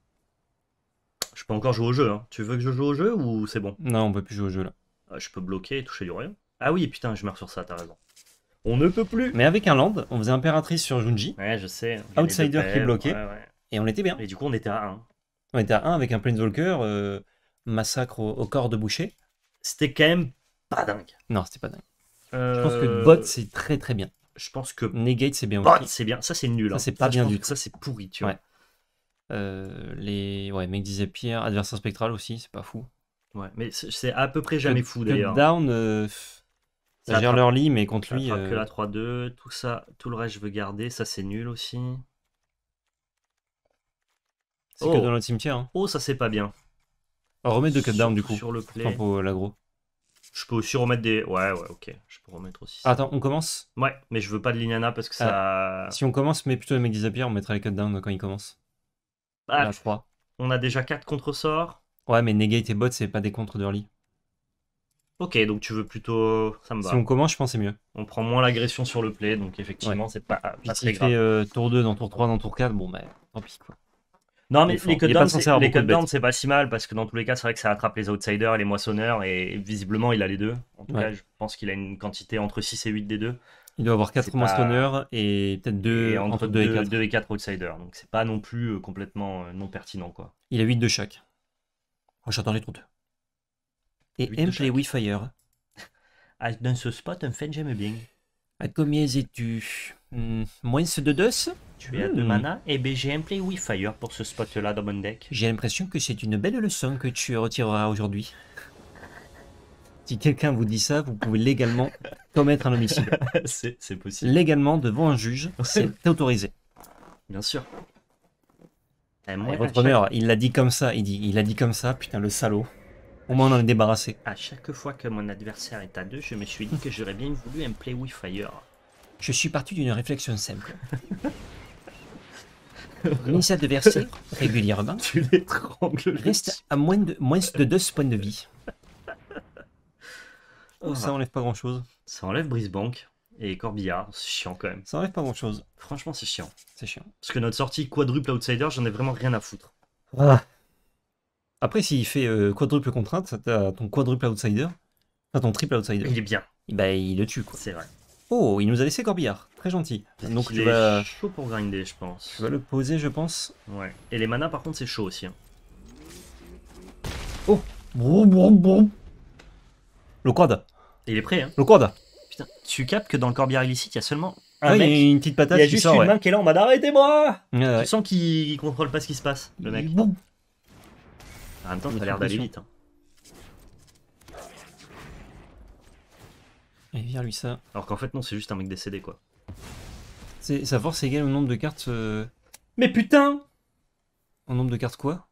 Je peux encore jouer au jeu. Hein. Tu veux que je joue au jeu ou c'est bon Non, on peut plus jouer au jeu là. Ah, je peux bloquer et toucher du rien. Ah oui, putain, je meurs sur ça, t'as raison. On ne peut plus. Mais avec un land, on faisait impératrice sur Junji. Ouais, je sais. Outsider qui bloquait. Ouais, Et on était bien. Et du coup, on était à 1. On était à 1 avec un Planeswalker, euh, massacre au, corps de boucher. C'était quand même pas dingue. Non, c'était pas dingue. Je pense que euh, bot, c'est très très bien. Je pense que. Negate, c'est bien Bot, c'est bien. Ça, c'est nul. Ça, hein. c'est pas bien du tout. Ça, c'est pourri, tu vois. Euh, les ouais, mec disait Pierre, adversaire spectral aussi, c'est pas fou. Ouais, mais c'est à peu près jamais fou d'ailleurs. Down, euh, ça leur lit, mais contre lui. Euh... que la 3-2, euh, tout ça, tout le reste je veux garder, ça c'est nul aussi. C'est que oh. dans notre cimetière. Hein. Oh, ça c'est pas bien. va oh, remettre deux cut down du coup. Sur le pour euh, l'agro. Je peux aussi remettre des. Ouais, ouais, ok. Je peux remettre aussi. Attends, on commence Ouais, mais je veux pas de Lignana parce que ah, ça. si on commence, mais plutôt les mecs disappear, on mettra les cut down quand ils commencent. Bah, je On a déjà 4 contre-sorts. Ouais, mais Negate et Bot, c'est pas des contres d'early. Ok, donc tu veux plutôt. Ça me va. Si on commence, je pense c'est mieux. On prend moins l'agression sur le play, donc effectivement, c'est pas. Euh, tour 2 dans tour 3, dans tour 4, bon, bah tant pis Non, mais les cutdowns, c'est, c'est pas si mal parce que dans tous les cas, c'est vrai que ça attrape les outsiders et les moissonneurs et visiblement, il a les deux. En tout cas, je pense qu'il a une quantité entre 6 et 8 des deux. Il doit avoir 4 mentionneurs pas... et peut-être 2 et 4. 2 et 4 outsiders. Donc c'est pas non plus euh, complètement euh, non pertinent. quoi. Il a 8 de chaque. Oh, J'attends les trous Et M play Wi-Fire. dans ce spot, un fan j'aime bien. À combien es-tu hmm, Moins de 2 Tu es à 2 hmm. mana. Et eh bien, j'ai un play Wi-Fire pour ce spot-là dans mon deck. J'ai l'impression que c'est une belle leçon que tu retireras aujourd'hui. Si quelqu'un vous dit ça, vous pouvez légalement commettre un homicide. c'est possible. Légalement, devant un juge, c'est autorisé. Bien sûr. Eh, votre honneur, il l'a dit comme ça, il dit, il l'a dit comme ça, putain le salaud. Au moins on en est débarrassé. À chaque fois que mon adversaire est à deux, je me suis dit que j'aurais bien voulu un play with fire. Je suis parti d'une réflexion simple. de adversaire régulièrement tu reste à moins de, moins de deux points de vie. Oh Ça enlève pas grand chose. Ça enlève Brisbane et Corbillard. C'est chiant quand même. Ça enlève pas grand chose. Franchement, c'est chiant. C'est chiant. Parce que notre sortie quadruple outsider, j'en ai vraiment rien à foutre. Ah. Après, s'il fait euh, quadruple contrainte, t'as ton quadruple outsider. ton triple outsider. Il est bien. Bah, il le tue quoi. C'est vrai. Oh, il nous a laissé Corbillard. Très gentil. Donc tu vas... chaud pour grinder, je pense. Tu vas le poser, je pense. Ouais. Et les manas, par contre, c'est chaud aussi. Hein. Oh Le quad. Il est prêt. Hein. Le corde Putain, tu captes que dans le corbière illicite, il y a seulement un ah, Il y a une petite patate. Il y a juste une main qui est là en mode arrêtez-moi. tu sens qu'il contrôle pas ce qui se passe, le mec. Boum. En même temps, ça a l'air d'aller vite. Hein. Et vire lui ça. Alors qu'en fait, non, c'est juste un mec décédé, quoi. Sa force est égale au nombre de cartes. Euh, Mais putain Au nombre de cartes quoi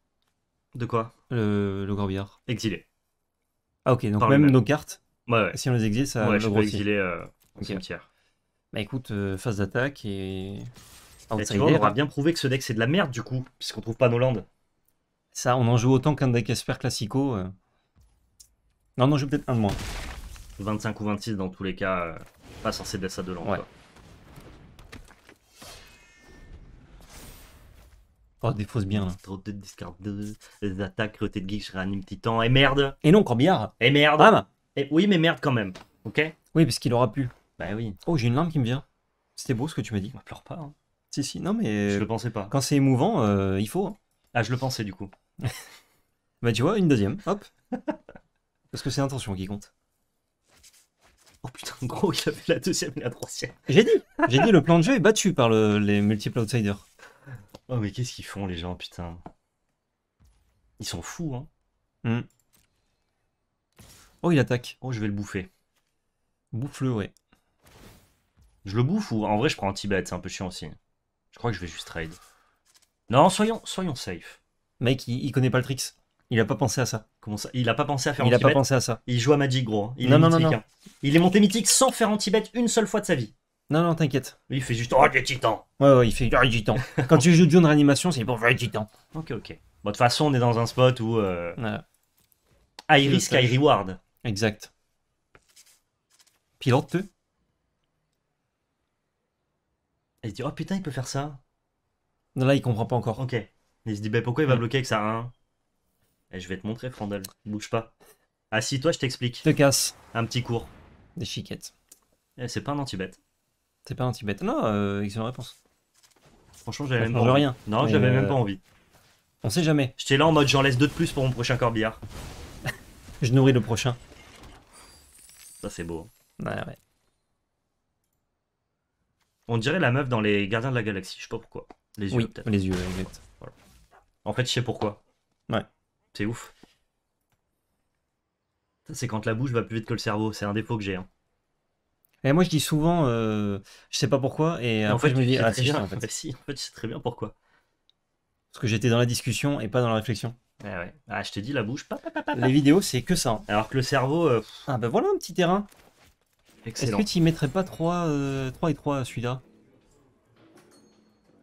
De quoi Le, le Exilé. Ah ok, donc même nos cartes Ouais, Si on les exile, ça. Ouais, je peux exiler euh, au cimetière. Bah écoute, euh, phase d'attaque et. on aura bien prouvé que ce deck c'est de la merde du coup, puisqu'on trouve pas nos landes. Ça, on en joue autant qu'un deck Esper Classico. Euh. Non, non, je joue peut-être un de moins. 25 ou 26 dans tous les cas, pas censé baisser à deux landes. Ouais. Oh, défausse bien là. Trop de discard 2, attaques, reté de geek, je réanime titan, et merde Et non, corbillard Et merde Bam et eh oui, mais merde quand même. Ok Oui, parce qu'il aura pu. Bah oui. Oh, j'ai une larme qui me vient. C'était beau ce que tu m'as dit. Bah, pleure pas. Hein. Si, si, non, mais. Je le pensais pas. Quand c'est émouvant, euh, il faut. Hein. Ah, je le pensais du coup. Bah, tu vois, une deuxième. Hop. parce que c'est l'intention qui compte. Oh putain, gros, il avait la deuxième et la troisième. J'ai dit J'ai dit, le plan de jeu est battu par les multiples outsiders. Oh, mais qu'est-ce qu'ils font les gens, putain Ils sont fous, hein. Hmm. Oh, il attaque. Oh, je vais le bouffer. Bouffe-le, ouais. Je le bouffe ou en vrai je prends anti tibet c'est un peu chiant aussi. Je crois que je vais juste trade. Non, soyons, soyons safe. Mec, il, connaît pas le tricks. Il a pas pensé à ça. ça Il a pas pensé à faire il anti Il a pas pensé à ça. Il joue à Magic gros. Hein. Il non, est non, hein. non, Il est monté mythique sans faire anti tibet une seule fois de sa vie. Non, non, t'inquiète. Il fait juste Oh, du titan. Ouais, ouais, il fait Oh, titan. Quand tu joues John réanimation, c'est pour faire titan. Ok, ok. de toute façon, on est dans un spot où. Euh... Voilà. risk, reward. Exact. Pilote. Et il dit, oh putain, il peut faire ça. Non, là, il comprend pas encore. Ok. Il se dit, ben, pourquoi il va mm. bloquer avec ça hein Et eh, je vais te montrer, Frandal Bouge pas. Assis-toi, ah, je t'explique. Te casse. Un petit cours. Des chiquettes. Eh, c'est pas un anti-bête. C'est pas un anti-bête. Non, euh, excellente réponse. Franchement, j'avais même pas envie. rien. Non, j'avais même pas euh, envie. On sait jamais. J'étais là en mode j'en laisse deux de plus pour mon prochain corbillard. je nourris le prochain. Ça, c'est beau. Hein. On dirait la meuf dans les Gardiens de la Galaxie, je sais pas pourquoi. Les yeux, Les yeux, En fait, je sais pourquoi. Ouais. C'est ouf. C'est quand la bouche va plus vite que le cerveau, c'est un défaut que j'ai. Hein. Et moi, je dis souvent, euh, je sais pas pourquoi, et, en fait, je me dis, ah, en si, en fait, très bien pourquoi. Parce que j'étais dans la discussion et pas dans la réflexion. Ah ouais. Ah, je te dis, la bouche. Pa, Les vidéos, c'est que ça. Alors que le cerveau. Euh, ah ben voilà un petit terrain. Est-ce que tu y mettrais pas 3, 3 euh, et 3 celui-là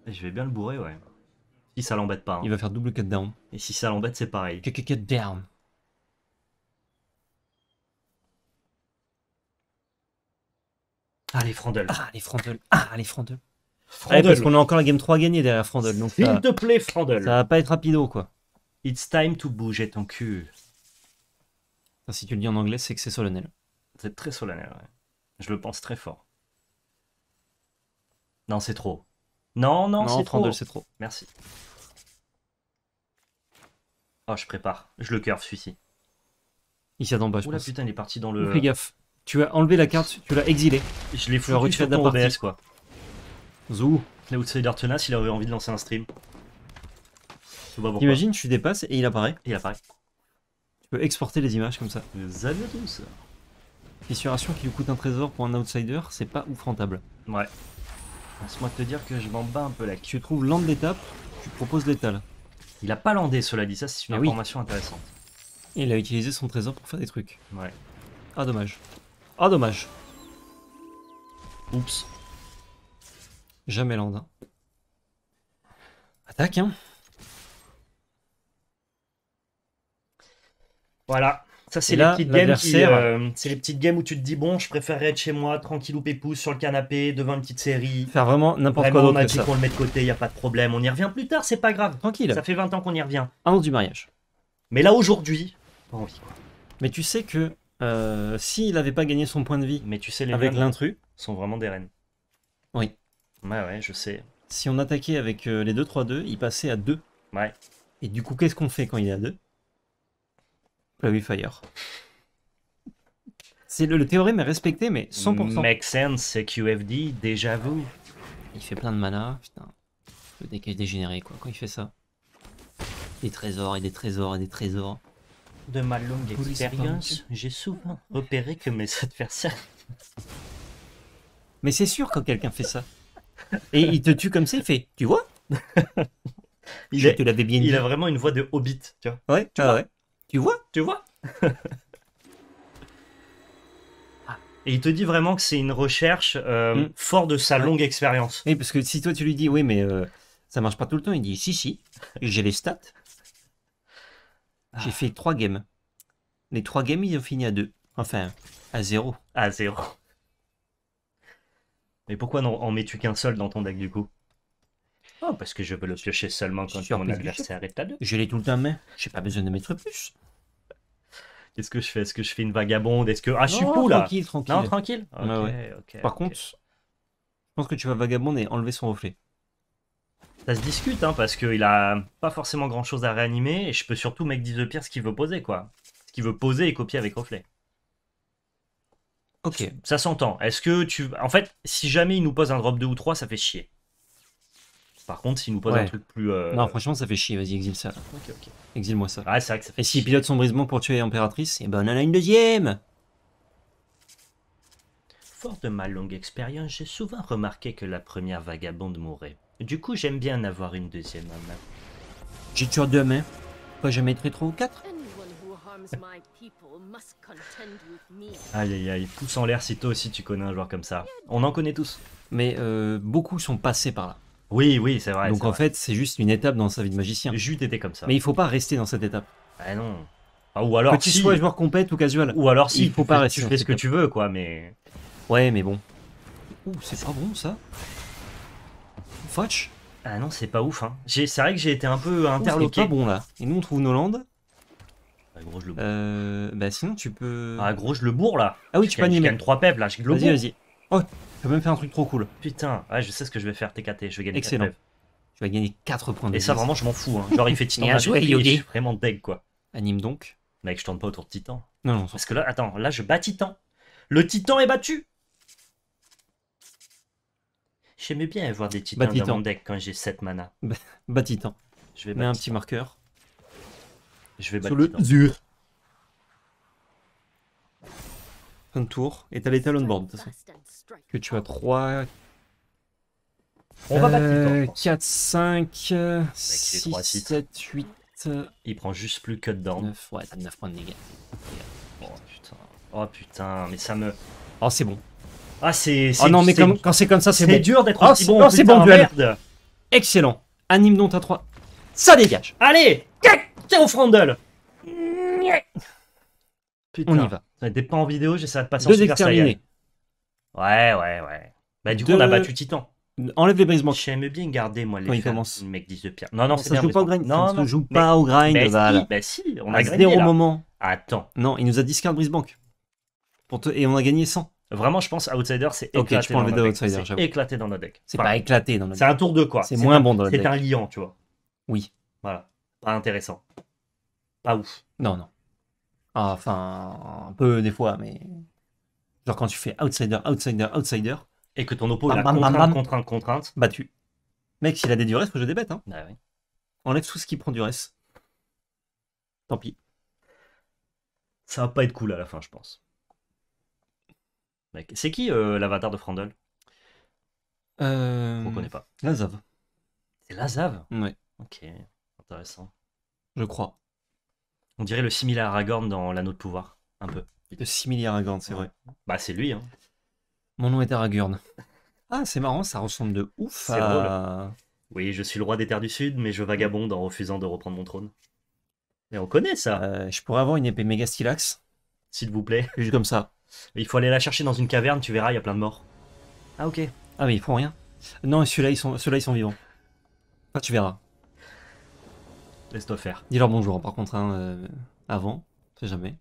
eh, Je vais bien le bourrer, ouais. Si ça l'embête pas. Hein. Il va faire double cut down. Et si ça l'embête, c'est pareil. Cut, cut, cut down. Allez les Allez Ah les frandels. Ah les ah, eh, parce qu'on a encore la game 3 gagnée derrière frandel. Donc S'il te plaît, frandel. ça va pas être rapido quoi. It's time to bouger ton cul. si tu le dis en anglais, c'est que c'est solennel. C'est très solennel, ouais. Je le pense très fort. Non, c'est trop. Non, non, c'est trop. c'est trop. Merci. Oh, je prépare. Je le curve, celui-ci. Il s'y en bas, je putain, il est parti dans le... Fais gaffe. Tu as enlevé la carte, tu l'as exilé. Je l'ai foutu sur ton OBS, quoi. Zou. outsider tenace, il aurait envie de lancer un stream sais Imagine, tu dépasses et il apparaît. il apparaît. Tu peux exporter les images comme ça. Salut à tous Fissuration qui lui coûte un trésor pour un outsider, c'est pas ouf rentable. Ouais. Laisse-moi te dire que je m'en bats un peu là. Tu trouves de d'étape, tu proposes l'étale Il a pas landé, cela dit, ça c'est une ah information intéressante. Et il a utilisé son trésor pour faire des trucs. Ouais. Ah dommage. Ah dommage. Oups. Jamais land. Hein. Attaque hein. Voilà. Ça, c'est les, petites games euh, c'est les petites games où tu te dis, bon, je préférerais être chez moi, tranquille, ou pépouze, sur le canapé, devant une petite série. Faire vraiment n'importe quoi On a le met de côté, il n'y a pas de problème. On y revient plus tard, c'est pas grave. Tranquille. Ça fait 20 ans qu'on y revient. Un du mariage. Mais là, aujourd'hui, pas envie, Mais tu sais que euh, s'il n'avait pas gagné son point de vie Mais tu sais, les avec l'intrus. sont vraiment des reines. Oui. Ouais, ouais, je sais. Si on attaquait avec euh, les 2-3-2, il passait à 2. Ouais. Et du coup, qu'est-ce qu'on fait quand il est à 2 Fire. C'est le, théorème est respecté, mais 100%. Make sense, c'est QFD, déjà vous Il fait plein de mana, putain. Le dégénéré, quoi, quand il fait ça. Des trésors et des trésors et des trésors. De ma longue expérience, j'ai souvent repéré que mes adversaires... Mais c'est sûr quand quelqu'un fait ça. Et il te tue comme ça, il fait « Tu vois ?» il l'avais bien dit. Il a vraiment une voix de hobbit, tu vois. Ouais, tu vois. Ah tu vois Tu vois ah. Et il te dit vraiment que c'est une recherche euh, mm. fort de sa longue expérience. Oui, parce que si toi tu lui dis oui, mais euh, ça marche pas tout le temps, il dit si, si, j'ai les stats. J'ai ah. fait trois games. Les trois games, ils ont fini à deux. Enfin, à zéro. À zéro. Mais pourquoi en mets-tu qu'un seul dans ton deck du coup Oh, parce que je peux le piocher seulement quand mon adversaire est à deux. Je l'ai tout le temps, mais j'ai pas besoin de mettre plus. Qu'est-ce que je fais Est-ce que je fais une vagabonde Est-ce que. Ah, je suis fou là Tranquille, tranquille. Non, tranquille Par contre, je pense que tu vas vagabonder et enlever son reflet. Ça se discute, hein, parce qu'il a pas forcément grand chose à réanimer et je peux surtout dire the pire, ce qu'il veut poser, quoi. Ce qu'il veut poser et copier avec reflet. Ok. Ça s'entend. Est-ce que tu. En fait, si jamais il nous pose un drop 2 ou 3, ça fait chier. Par contre, s'il nous pose un truc plus. Euh, non, franchement, ça fait chier. Vas-y, exile ça. Ok, ok. Exile-moi ça. Ah, c'est vrai que ça fait. Et si pilote son brisement pour tuer l'Empératrice et eh ben on en a une deuxième Fort de ma longue expérience, j'ai souvent remarqué que la première vagabonde mourait. Du coup, j'aime bien avoir une deuxième en main. J'y deux mains. Pas jamais très trop ou quatre Aïe aïe aïe, en l'air si toi aussi tu connais un joueur comme ça. On en connaît tous. Mais euh, beaucoup sont passés par là. Oui, oui, c'est vrai. Donc en fait, c'est juste une étape dans sa vie de magicien. juste été comme ça. Mais il faut pas rester dans cette étape. Ah non. Ah, ou alors. tu si... joueur ou casual. Ou alors si. Il faut pas rester. Tu fais ce que tu veux, quoi, mais. Ouais, mais bon. Ouh, c'est pas bon ça. Fudge Ah non, c'est pas ouf. Hein. C'est vrai que j'ai été un peu interloqué. bon là. Et nous, on trouve nos ah, gros, le bourre. Euh, bah sinon, tu peux. Ah, gros, le bourre là. Ah oui, tu peux animer. Je gagne 3 peps là. Vas-y, vas-y. Oh je même faire un truc trop cool. Putain, ouais, je sais ce que je vais faire, TKT, je vais gagner Excellent. Je vais gagner 4 points Et ça, vraiment, je m'en fous. Hein. Genre, il fait Titan. Je suis vraiment deg, quoi. Anime donc. Mec, je tourne pas autour de Titan. Non, non. Parce que là, attends, là, je bats Titan. Le Titan est battu. J'aimais bien avoir des Titans dans mon deck quand j'ai 7 mana. Bat Titan. Je vais mettre un petit marqueur. Je vais battre Sur le dur. de tour. Et t'as les board, de toute façon. Que tu as 3... On va temps. 4, 5, 6, 6, 7, 8... Il prend juste plus que dedans. ouais, t'as 9 points de dégâts. Oh putain. Oh putain, mais ça me... Oh, c'est bon. Ah, c'est... Oh non, mais comme, quand c'est comme ça, c'est bon. C'est dur d'être oh, aussi oh, bon. c'est bon, duel. Merde. Excellent. Anime donc à 3. Ça dégage. Allez T'es au frondel Putain. On y va n'était pas en vidéo, j'essaie de passer en Deux exterminés. Ouais, ouais, ouais. Bah, du coup, on a battu Titan. Enlève les brisements. J'aimais bien garder, moi, les Quand mec disent de Pierre. Non, non, c'est ça joue pas au grind. Non, ça ne joue pas au grind. mais, si, bah si, on a gagné. au moment. Attends, Non, il nous a discard brise banque. Pour te- Et on a gagné 100. vraiment, je pense Outsider, c'est éclaté. Ok, je peux dans enlever notre deck. Outsider, C'est éclaté dans notre deck. C'est pas éclaté dans le C'est un tour de quoi. C'est moins bon dans le C'est un liant, tu vois. Oui. Voilà. Pas intéressant. Pas ouf. Non, non. Ah, enfin, un peu des fois, mais. Genre quand tu fais outsider, outsider, outsider. Et que ton oppo est a contrainte, contrainte, Battu. Mec, s'il a des duresses, faut que je débête. Hein. Bah On Enlève tout ce qui prend du Tant pis. Ça va pas être cool à la fin, je pense. Mec, c'est qui euh, l'avatar de Frandel euh... On connaît pas. Lazav. C'est Lazav. Ouais. Ok, intéressant. Je crois. On dirait le similaire Aragorn dans l'anneau de pouvoir, un peu. Le similaire Aragorn, c'est vrai. Bah, c'est lui. Hein. Mon nom est Aragorn. Ah, c'est marrant, ça ressemble de ouf à. Oui, je suis le roi des terres du Sud, mais je vagabonde en refusant de reprendre mon trône. Mais on connaît ça. Euh, je pourrais avoir une épée méga S'il vous plaît. Juste comme ça. Il faut aller la chercher dans une caverne, tu verras, il y a plein de morts. Ah ok. Ah mais ils font rien. Non, ceux-là ils sont, ceux ils sont vivants. Ah, tu verras. Laisse-toi faire. Dis-leur bonjour, par contre, hein, euh, avant, c'est jamais.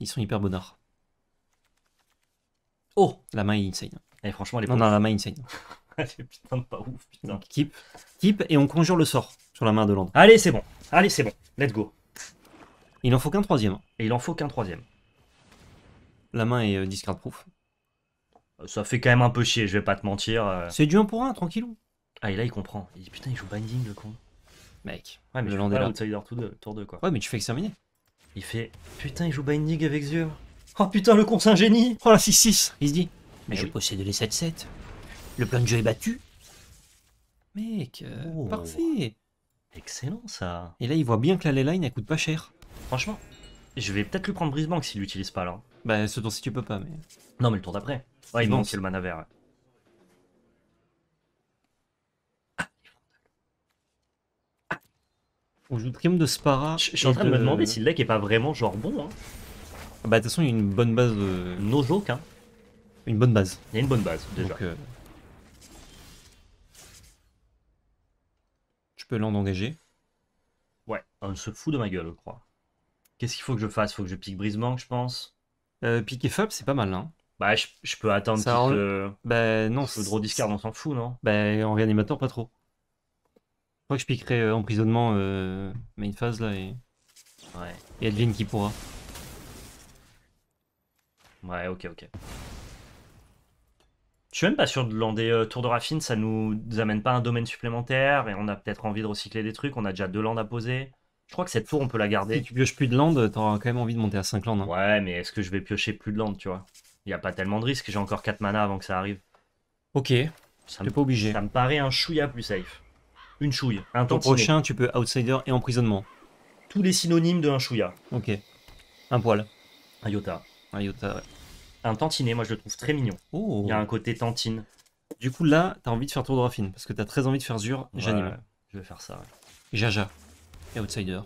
Ils sont hyper bonards. Oh La main est insane. Et eh, franchement, elle est non, la main est insane. elle est putain de pas ouf, putain. keep, keep, et on conjure le sort sur la main de Land. Allez, c'est bon. Allez, c'est bon. Let's go. Il en faut qu'un troisième. Hein. Et il en faut qu'un troisième. La main est euh, discard proof. Euh, ça fait quand même un peu chier, je vais pas te mentir. C'est du 1 pour 1, tranquillou. Ah, et là, il comprend. Il dit putain, il joue Binding, le con mec. Ouais, mais le land est tour 2, tour 2, quoi. Ouais, mais tu fais exterminer. Il fait Putain, il joue Binding avec Zure. Oh putain, le con, c'est un génie Oh la 6-6 Il se dit Mais, je possède les 7-7. Le plan de jeu est battu. Mec, euh, oh. parfait Excellent ça Et là, il voit bien que la Leyline, elle coûte pas cher. Franchement, je vais peut-être lui prendre Brisbank s'il l'utilise pas là. Bah, ce tour si tu peux pas, mais. Non, mais le tour d'après. Ouais, il manque, c'est le mana vert. On joue crime de Spara. Je, suis en train de, me demander si le deck est pas vraiment genre bon. Hein. Ah bah de toute façon, il y a une bonne base. De... Euh, no joke, hein. Une bonne base. Il y a une bonne base déjà. Euh, je peux l'en engager. Ouais, on se fout de ma gueule, je crois. Qu'est-ce qu'il faut que je fasse Faut que je pique brisement, je pense. Euh, piquer Fab, c'est pas mal, hein. Bah, je, peux attendre. Ça Bah, non. Le draw discard, on s'en fout, non Bah, en réanimateur, pas trop. Je crois que je piquerai euh, emprisonnement euh, main phase là et. Ouais. Et Edwin qui pourra. Ouais, ok, ok. Je suis même pas sûr de lander euh, Tour de Raffine, ça nous, amène pas un domaine supplémentaire et on a peut-être envie de recycler des trucs, on a déjà deux landes à poser. Je crois que cette tour on peut la garder. Si tu pioches plus de landes, t'auras quand même envie de monter à 5 landes. Hein. Ouais, mais est-ce que je vais piocher plus de landes, tu vois Il y a pas tellement de risques, j'ai encore 4 mana avant que ça arrive. Ok, Ça t'es pas obligé. ça me paraît un chouïa plus safe. Une chouille. Un temps prochain, tu peux outsider et emprisonnement. Tous les synonymes de un chouïa. Ok. Un poil. Un iota. Un iota, ouais. Un tantinet, moi je le trouve très mignon. Oh. Il y a un côté tantine. Du coup, là, t'as envie de faire tour de raffine parce que t'as très envie de faire Zur. Ouais, J'anime. Je vais faire ça. Ouais. Jaja. Et outsider.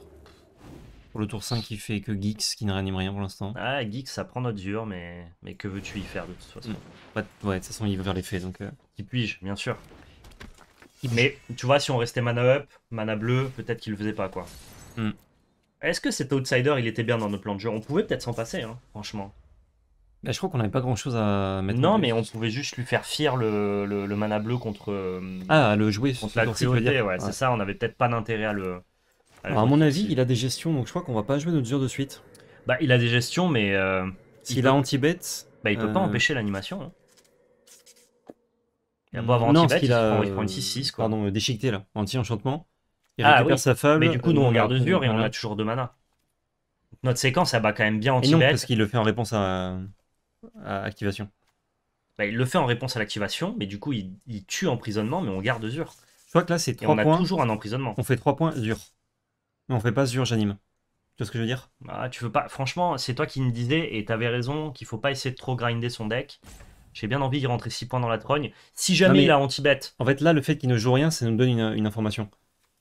Pour le tour 5, il fait que Geeks qui ne réanime rien pour l'instant. Ah, Geeks, ça prend notre dur, mais, mais que veux-tu y faire de toute façon mm. Ouais, de toute façon, il va vers les faits, donc. Euh, qui puis-je, bien sûr. Mais tu vois, si on restait mana up, mana bleu, peut-être qu'il le faisait pas, quoi. Hmm. Est-ce que cet outsider, il était bien dans nos plan de jeu On pouvait peut-être s'en passer, hein, franchement. Bah, je crois qu'on n'avait pas grand-chose à mettre. Non, mais on pouvait juste lui faire fier le, mana bleu contre. Euh, ah, le jouer contre la ouais, c'est ça. On avait peut-être pas d'intérêt à le. À, mon avis, il a des gestions, donc je crois qu'on va pas jouer notre dur de suite. Bah, il a des gestions, mais. Euh, S'il a anti-bet. Bah, il peut pas euh, empêcher l'animation. Hein. Il va non, il, a... Pardon, euh, déchiqueté là, anti-enchantement. Il ah récupère sa femme. Mais du coup, nous on garde dur et on a toujours deux mana. Notre séquence, elle bat quand même bien anti-bet. Non, parce qu'il le fait en réponse à, activation. Bah, il le fait en réponse à l'activation, mais du coup, il, tue emprisonnement, mais on garde dur. Je crois que là, c'est on On a toujours un emprisonnement. On fait 3 points dur, Mais on fait pas dur. j'anime. Tu vois ce que je veux dire bah, tu veux pas. Franchement, c'est toi qui me disais, et t'avais raison, qu'il faut pas essayer de trop grinder son deck. J'ai bien envie de rentrer 6 points dans la trogne. Si jamais il a anti-bet. En fait, là, le fait qu'il ne joue rien, ça nous donne une, information.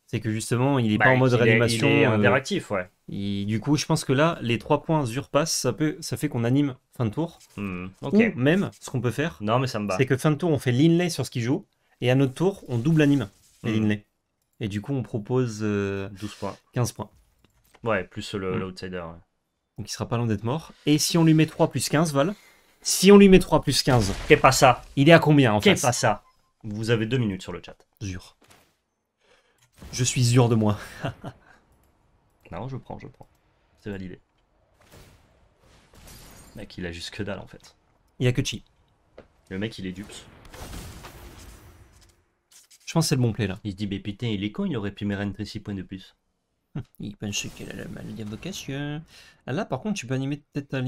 C'est que justement, il n'est pas bah, en mode réanimation. Il est euh, interactif, ouais. du coup, je pense que là, les 3 points sur ça, peut, ça fait qu'on anime fin de tour. Hmm, même, ce qu'on peut faire, non, mais ça me c'est que fin de tour, on fait l'inlay sur ce qu'il joue. Et à notre tour, on double anime l'inlay. Hmm. Et du coup, on propose 12 euh, points. 15 points. Ouais, plus hmm. l'outsider. Donc il sera pas loin d'être mort. Et si on lui met 3 plus 15, Val, si on lui met 3 plus 15. Qu'est pas ça Il est à combien en fait Qu'est pas ça Vous avez 2 minutes sur le chat. Sûr. Je suis sûr de moi. non, je prends, je prends. C'est validé. Mec, il a juste que dalle en fait. Il y a que Chi. Le mec, il est dupes. Je pense que c'est le bon play là. Il se dit, mais putain, il est con, il aurait pu me 6 points de plus. Hum. Il pense qu'elle a la maladie vocation. Là, par contre, tu peux animer peut-être à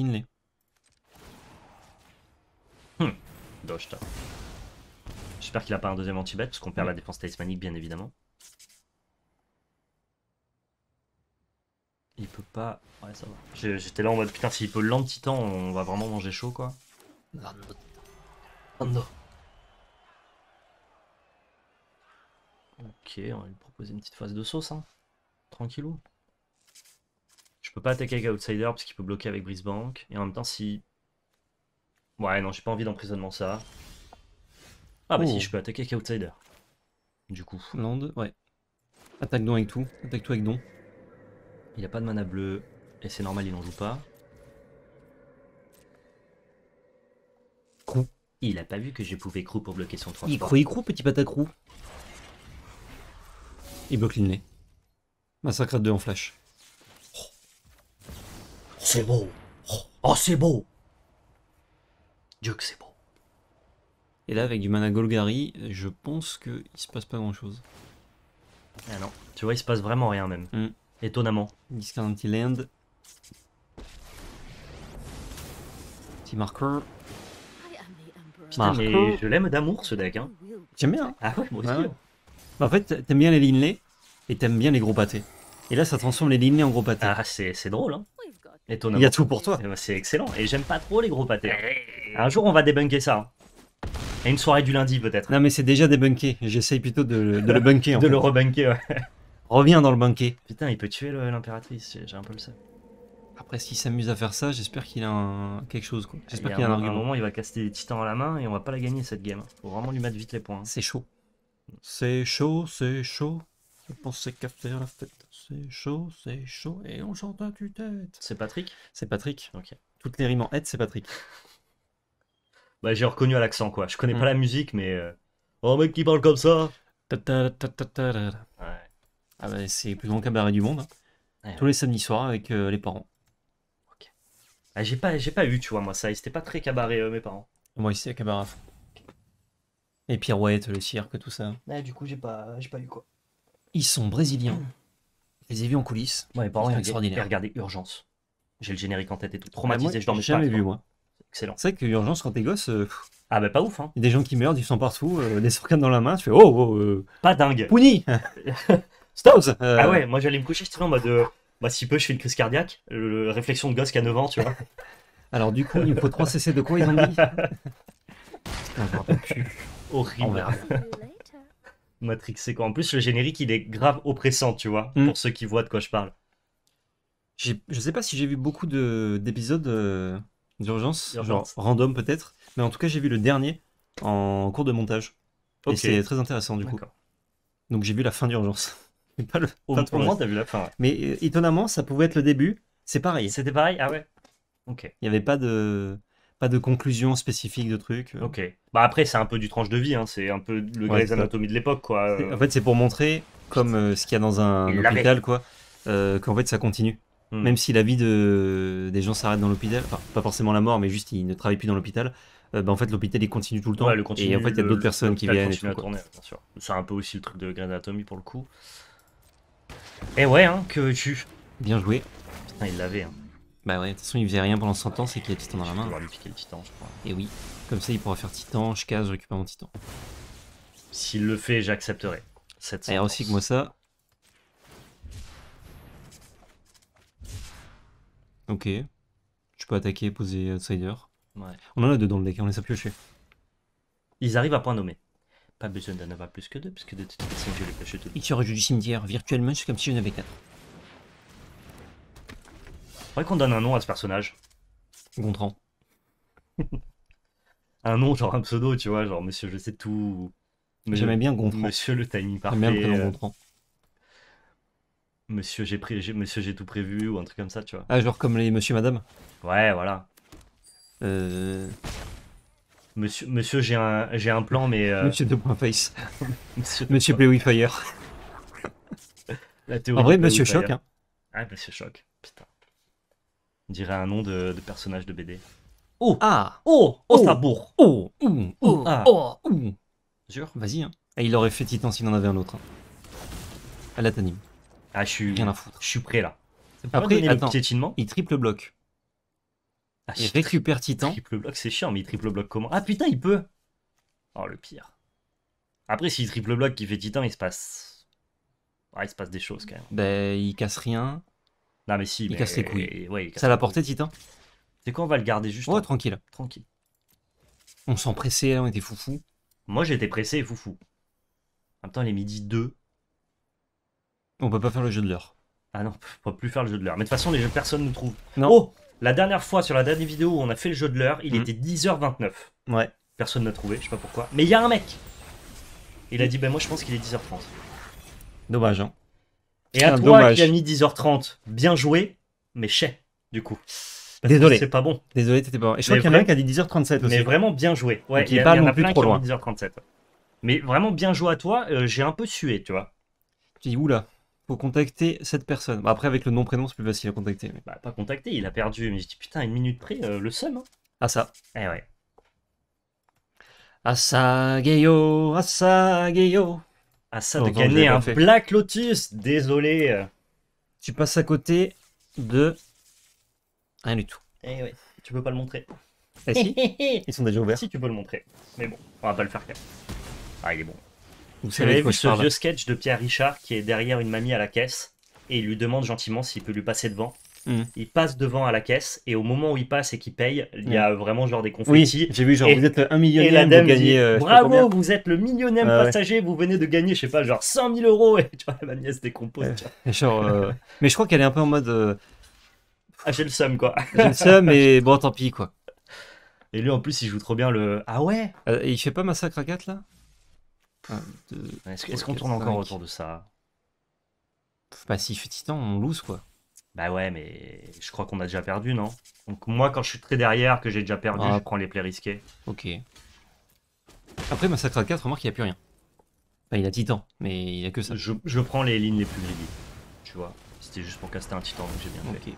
Hmm. J'espère qu'il a pas un deuxième anti-bet, parce qu'on perd hmm. la défense talismanique, bien évidemment. Il peut pas... Ouais, ça va. J'étais là en mode, putain, s'il peut l'anti-temps, on va vraiment manger chaud, quoi. Ok, on va lui proposer une petite phase de sauce, hein. Tranquillou. Je peux pas attaquer avec Outsider, parce qu'il peut bloquer avec Brisbank. Et en même temps, si Ouais, non, j'ai pas envie d'emprisonnement, ça. Ah bah si, oh. je peux attaquer avec Outsider. Du coup. Land, ouais. Attaque Don avec tout. Attaque tout avec Don. Il a pas de mana bleu. Et c'est normal, il en joue pas. Crou. Il a pas vu que je pouvais Crou pour bloquer son 3. Il croit, il crou petit patacrou. Il bloque l'inné. Massacre à 2 en flash. Oh, c'est beau. oh c'est beau. Dieu que c'est beau. Et là, avec du mana Golgari, je pense qu'il se passe pas grand chose. Ah non, tu vois, il se passe vraiment rien même. Hmm. Étonnamment. Discount Land. Petit marqueur. je l'aime d'amour ce deck. Hein. J'aime bien. Hein. Ah hein. bah, en fait, t'aimes bien les Linley et t'aimes bien les gros pâtés. Et là, ça transforme les Linley en gros pâtés. Ah, c'est drôle. Hein. Étonnamment. Il y a tout pour toi. Eh ben, c'est excellent. Et j'aime pas trop les gros pâtés. Un jour, on va débunker ça. Hein. Et une soirée du lundi, peut-être. Non, mais c'est déjà débunké. J'essaye plutôt de, le, de bunker. de le rebunker, ouais. Reviens dans le bunker. Putain, il peut tuer l'impératrice, j'ai un peu le seum. Après, s'il s'amuse à faire ça, j'espère qu'il a quelque chose. J'espère qu'il a un, un moment, il va casser des titans à la main et on va pas la gagner cette game. Faut vraiment lui mettre vite les points. Hein. C'est chaud. C'est chaud, c'est chaud. Je pensais qu'à faire la fête. C'est chaud, c'est chaud. Et on chante à tête C'est Patrick C'est Patrick. Ok. Toutes les rimes en c'est Patrick bah, j'ai reconnu à l'accent, quoi. Je connais pas hmm. la musique, mais. Euh, oh, mec qui parle comme ça Ah, bah, c'est le plus grand cabaret du monde. Hein. Tous les samedis soirs avec euh, les parents. Ok. Ah, j'ai pas, eu, tu vois, moi, ça. C'était pas très cabaret, euh, mes parents. Moi, ici, à cabaret. Les pirouettes, le cirque, tout ça. du coup, j'ai pas, pas eu, quoi. Ils sont brésiliens. les ai vus en coulisses. Ouais, mes parents, ils regardaient Urgence. J'ai le générique en tête et tout. Bah, Traumatisé, je dormais jamais vu, moi. Excellent. C'est que quand t'es gosse. Euh, ah bah pas ouf, hein. y des gens qui meurent, ils sont partout, euh, des surcades dans la main, tu fais oh, oh euh, Pas dingue. Pouni stop Ah ouais, moi j'allais me coucher, je trouvais en mode. de Bah si peu, je fais une crise cardiaque. Le- réflexion de gosse qui a 9 ans, tu vois. Alors du coup, il me faut 3 CC de quoi ils ont dit Horrible. Matrix, c'est quoi En plus, le générique, il est grave oppressant, tu vois, hmm. pour ceux qui voient de quoi je parle. Je sais pas si j'ai vu beaucoup d'épisodes d'urgence, genre random peut-être. Mais en tout cas, j'ai vu le dernier en cours de montage. Et c'est très intéressant du coup. Donc j'ai vu la fin d'urgence. Mais pas le, Au vu la fin. Mais euh, étonnamment, ça pouvait être le début. C'est pareil. C'était pareil Ah ouais Ok. Il n'y avait pas de pas de conclusion spécifique de truc. Euh. Ok. Bah après, c'est un peu du tranche de vie, hein. c'est un peu le Grey's Anatomy de l'époque, quoi. En fait, c'est pour montrer, comme euh, ce qu'il y a dans un hôpital, quoi, qu'en fait, ça continue. Hmm. Même si la vie de, des gens s'arrête dans l'hôpital, enfin, pas forcément la mort, mais juste ils ne travaillent plus dans l'hôpital, euh, bah, en fait, l'hôpital il continue tout le temps. Ouais, le et en fait, il y a d'autres personnes qui viennent. à tourner, C'est un peu aussi le truc de granatomie pour le coup. Et eh ouais, hein, que veux-tu Bien joué. Putain, il l'avait. Hein. Bah ouais, de toute façon, il faisait rien pendant 100 ans, c'est qu'il a Titan dans la main. Il lui piquer le Titan, je crois. Et eh oui, comme ça, il pourra faire Titan, je casse, je récupère mon Titan. S'il le fait, j'accepterai. Cette Et aussi que moi, ça, Ok. Tu peux attaquer, poser outsider. Euh, on en a deux dans le deck, on les a piochés. Ils arrivent à point nommé. Pas besoin d'en avoir plus que deux, parce que de toute façon, je les pioche tous. Il se rejouent du cimetière virtuellement, c'est comme si j'en avais quatre. Faudrait qu'on donne un nom à ce personnage. Gontran. un nom, genre un pseudo, tu vois, genre Monsieur Je sais tout. J'aimais bien Gontran. Monsieur le timing parfait. le Monsieur j'ai pris Monsieur j'ai tout prévu ou un truc comme ça, tu vois. Ah genre comme les Monsieur Madame. Ouais, voilà. Euh... Monsieur, monsieur j'ai un, j'ai un plan, mais. Euh, monsieur Monsieur point face monsieur Play La théorie en vrai, Monsieur Choc. Hein. Ah, Monsieur Choc, putain. On dirait un nom de, personnage de BD. Oh ah. ah Oh Oh, ça oh. bourre. Oh Oh ah. Oh Oh, oh. Vas-y, hein. Et il aurait fait Titan s'il en avait un autre. Elle a t'anime. Ah, je suis, Rien à foutre. Je suis prêt là. Après, attends, il triple bloc. Ah, il récupère Titan. Triple bloc, c'est chiant, mais il triple bloc comment Ah putain, il peut Oh, le pire. Après, s'il triple bloc qui fait Titan, il se passe. Ah, il se passe des choses quand même. Ben, il casse rien. Non, mais si. Il casse les couilles. Ça l'a porté, Titan C'est quoi On va le garder juste. Ouais, tranquille. Tranquille. On s'en pressait, on était foufou. Moi, j'étais pressé et foufou. En même temps, il est midi 2. On peut pas faire le jeu de l'heure. Ah non, on peut plus faire le jeu de l'heure. Mais de toute façon, les jeux, personne ne trouve. Non. Oh La dernière fois, sur la dernière vidéo où on a fait le jeu de l'heure, il mhm. était 10h29. Ouais. Personne n'a trouvé, je sais pas pourquoi. Mais il y a un mec Il a dit, ben bah, moi je pense qu'il est 10h30. Dommage, hein. Et à toi qui a mis 10h30, bien joué, mais chais, du coup. Désolé. C'est pas bon. Désolé, t'étais pas bon. Et je crois qu'il y a un qui a dit 10h37 aussi. Mais vraiment bien joué. Ouais, il y, en a plein qui ont 10h37. Mais vraiment bien joué à toi, euh, j'ai un peu sué, tu vois. Tu dis, là? faut contacter cette personne. Bah, après, avec le nom prénom, c'est plus facile à contacter. Bah, pas contacter, il a perdu. Mais je dis putain, une minute près, euh, le seum. Hein. Ah ça. Eh ouais. Asageyo, Asageyo. Ah oh, ça de gagner un Black Lotus, désolé. Euh. Tu passes à côté de rien du tout. Eh ouais, tu peux pas le montrer. Eh si, ils sont déjà ouverts. Si tu peux le montrer, mais bon, on va pas le faire Ah il est bon. Vous savez ce vieux sketch de Pierre Richard qui est derrière une mamie à la caisse et il lui demande gentiment s'il peut lui passer devant. Hmm. Il passe devant à la caisse et au moment où il passe et qu'il paye, il y a hmm. vraiment genre des conflits. Oui, j'ai vu genre vous êtes un millionnaire, vous gagnez. Euh, bravo, vous êtes le millionnaire ah passager, vous venez de gagner, je sais pas, genre 100 000 euros et tu vois, la mamie se décompose. Euh, euh, mais je crois qu'elle est un peu en mode. Ah, j'ai le seum quoi. j'ai le seum et bon, tant pis quoi. Et lui en plus il joue trop bien le. Ah ouais Il fait pas Massacre à 4 là est-ce qu'on tourne encore autour de ça Pas bah, si titan, on loose quoi. Bah ouais, mais je crois qu'on a déjà perdu, non Donc moi, quand je suis très derrière, que j'ai déjà perdu, ah. je prends les plays risqués. Ok. Après, Massacre 4, remarque qu'il n'y a plus rien. Bah il a titan, mais il a que ça. Je, prends les lignes les plus greedy, tu vois. C'était juste pour caster un titan, donc j'ai bien fait. fait.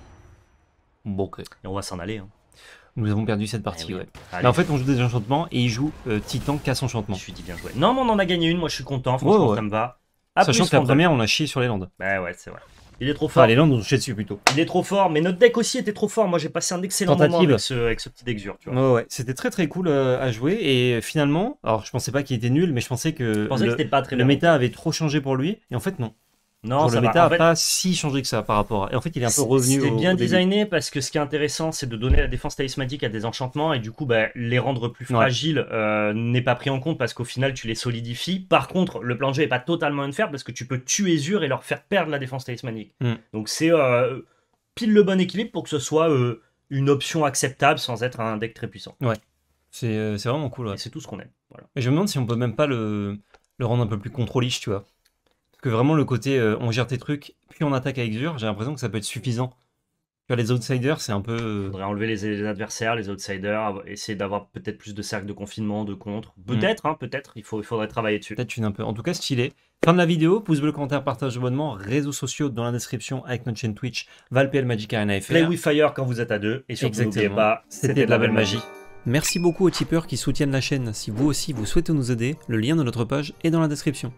Bon, ok. Et on va s'en aller, hein. Nous avons perdu cette eh partie, ouais. en fait, on joue des enchantements et il joue euh, Titan casse enchantement. Je suis dit bien joué. Non, mais on en a gagné une, moi je suis content, franchement, ça me va. Sachant que la première, on a chié sur les landes. Bah ouais, c'est vrai. Il est trop fort. les landes, on chié dessus plutôt. Il est trop fort, mais notre deck aussi était trop fort. Moi, j'ai passé un excellent moment avec ce, petit Dexure, c'était très très cool euh, à jouer et finalement, alors je pensais pas qu'il était nul, mais je pensais que, le méta avait trop changé pour lui et en fait, non. Non, ça n'a pas si changé que ça par rapport. Et en fait, il est un peu revenu. C'est bien designé parce que ce qui est intéressant, c'est de donner la défense talismanique à des enchantements et du coup, bah, les rendre plus fragiles euh, n'est pas pris en compte parce qu'au final, tu les solidifies. Par contre, le plan de jeu n'est pas totalement unfair parce que tu peux tuer Zur et leur faire perdre la défense talismanique. Hmm. Donc, c'est euh, pile le bon équilibre pour que ce soit euh, une option acceptable sans être un deck très puissant. Ouais. C'est vraiment cool. C'est tout ce qu'on aime. Et je me demande si on peut même pas le, le rendre un peu plus contrôliste, tu vois que vraiment le côté euh, on gère tes trucs, puis on attaque avec dur, j'ai l'impression que ça peut être suffisant. les outsiders, c'est un peu. Euh, faudrait enlever les, adversaires, les outsiders, essayer d'avoir peut-être plus de cercles de confinement, de contre. Mm. Peut-être, hein, peut-être, il, faut, il faudrait travailler dessus. Peut-être une un peu. En tout cas, stylé. Fin de la vidéo, pouce bleu, commentaire, partage, abonnement, réseaux sociaux dans la description avec notre chaîne Twitch, ValPL Magic Arena FR. Play with Fire quand vous êtes à deux. Et surtout, n'oubliez pas, c'était de la belle magie. magie. Merci beaucoup aux tipeurs qui soutiennent la chaîne. Si vous aussi vous souhaitez nous aider, le lien de notre page est dans la description.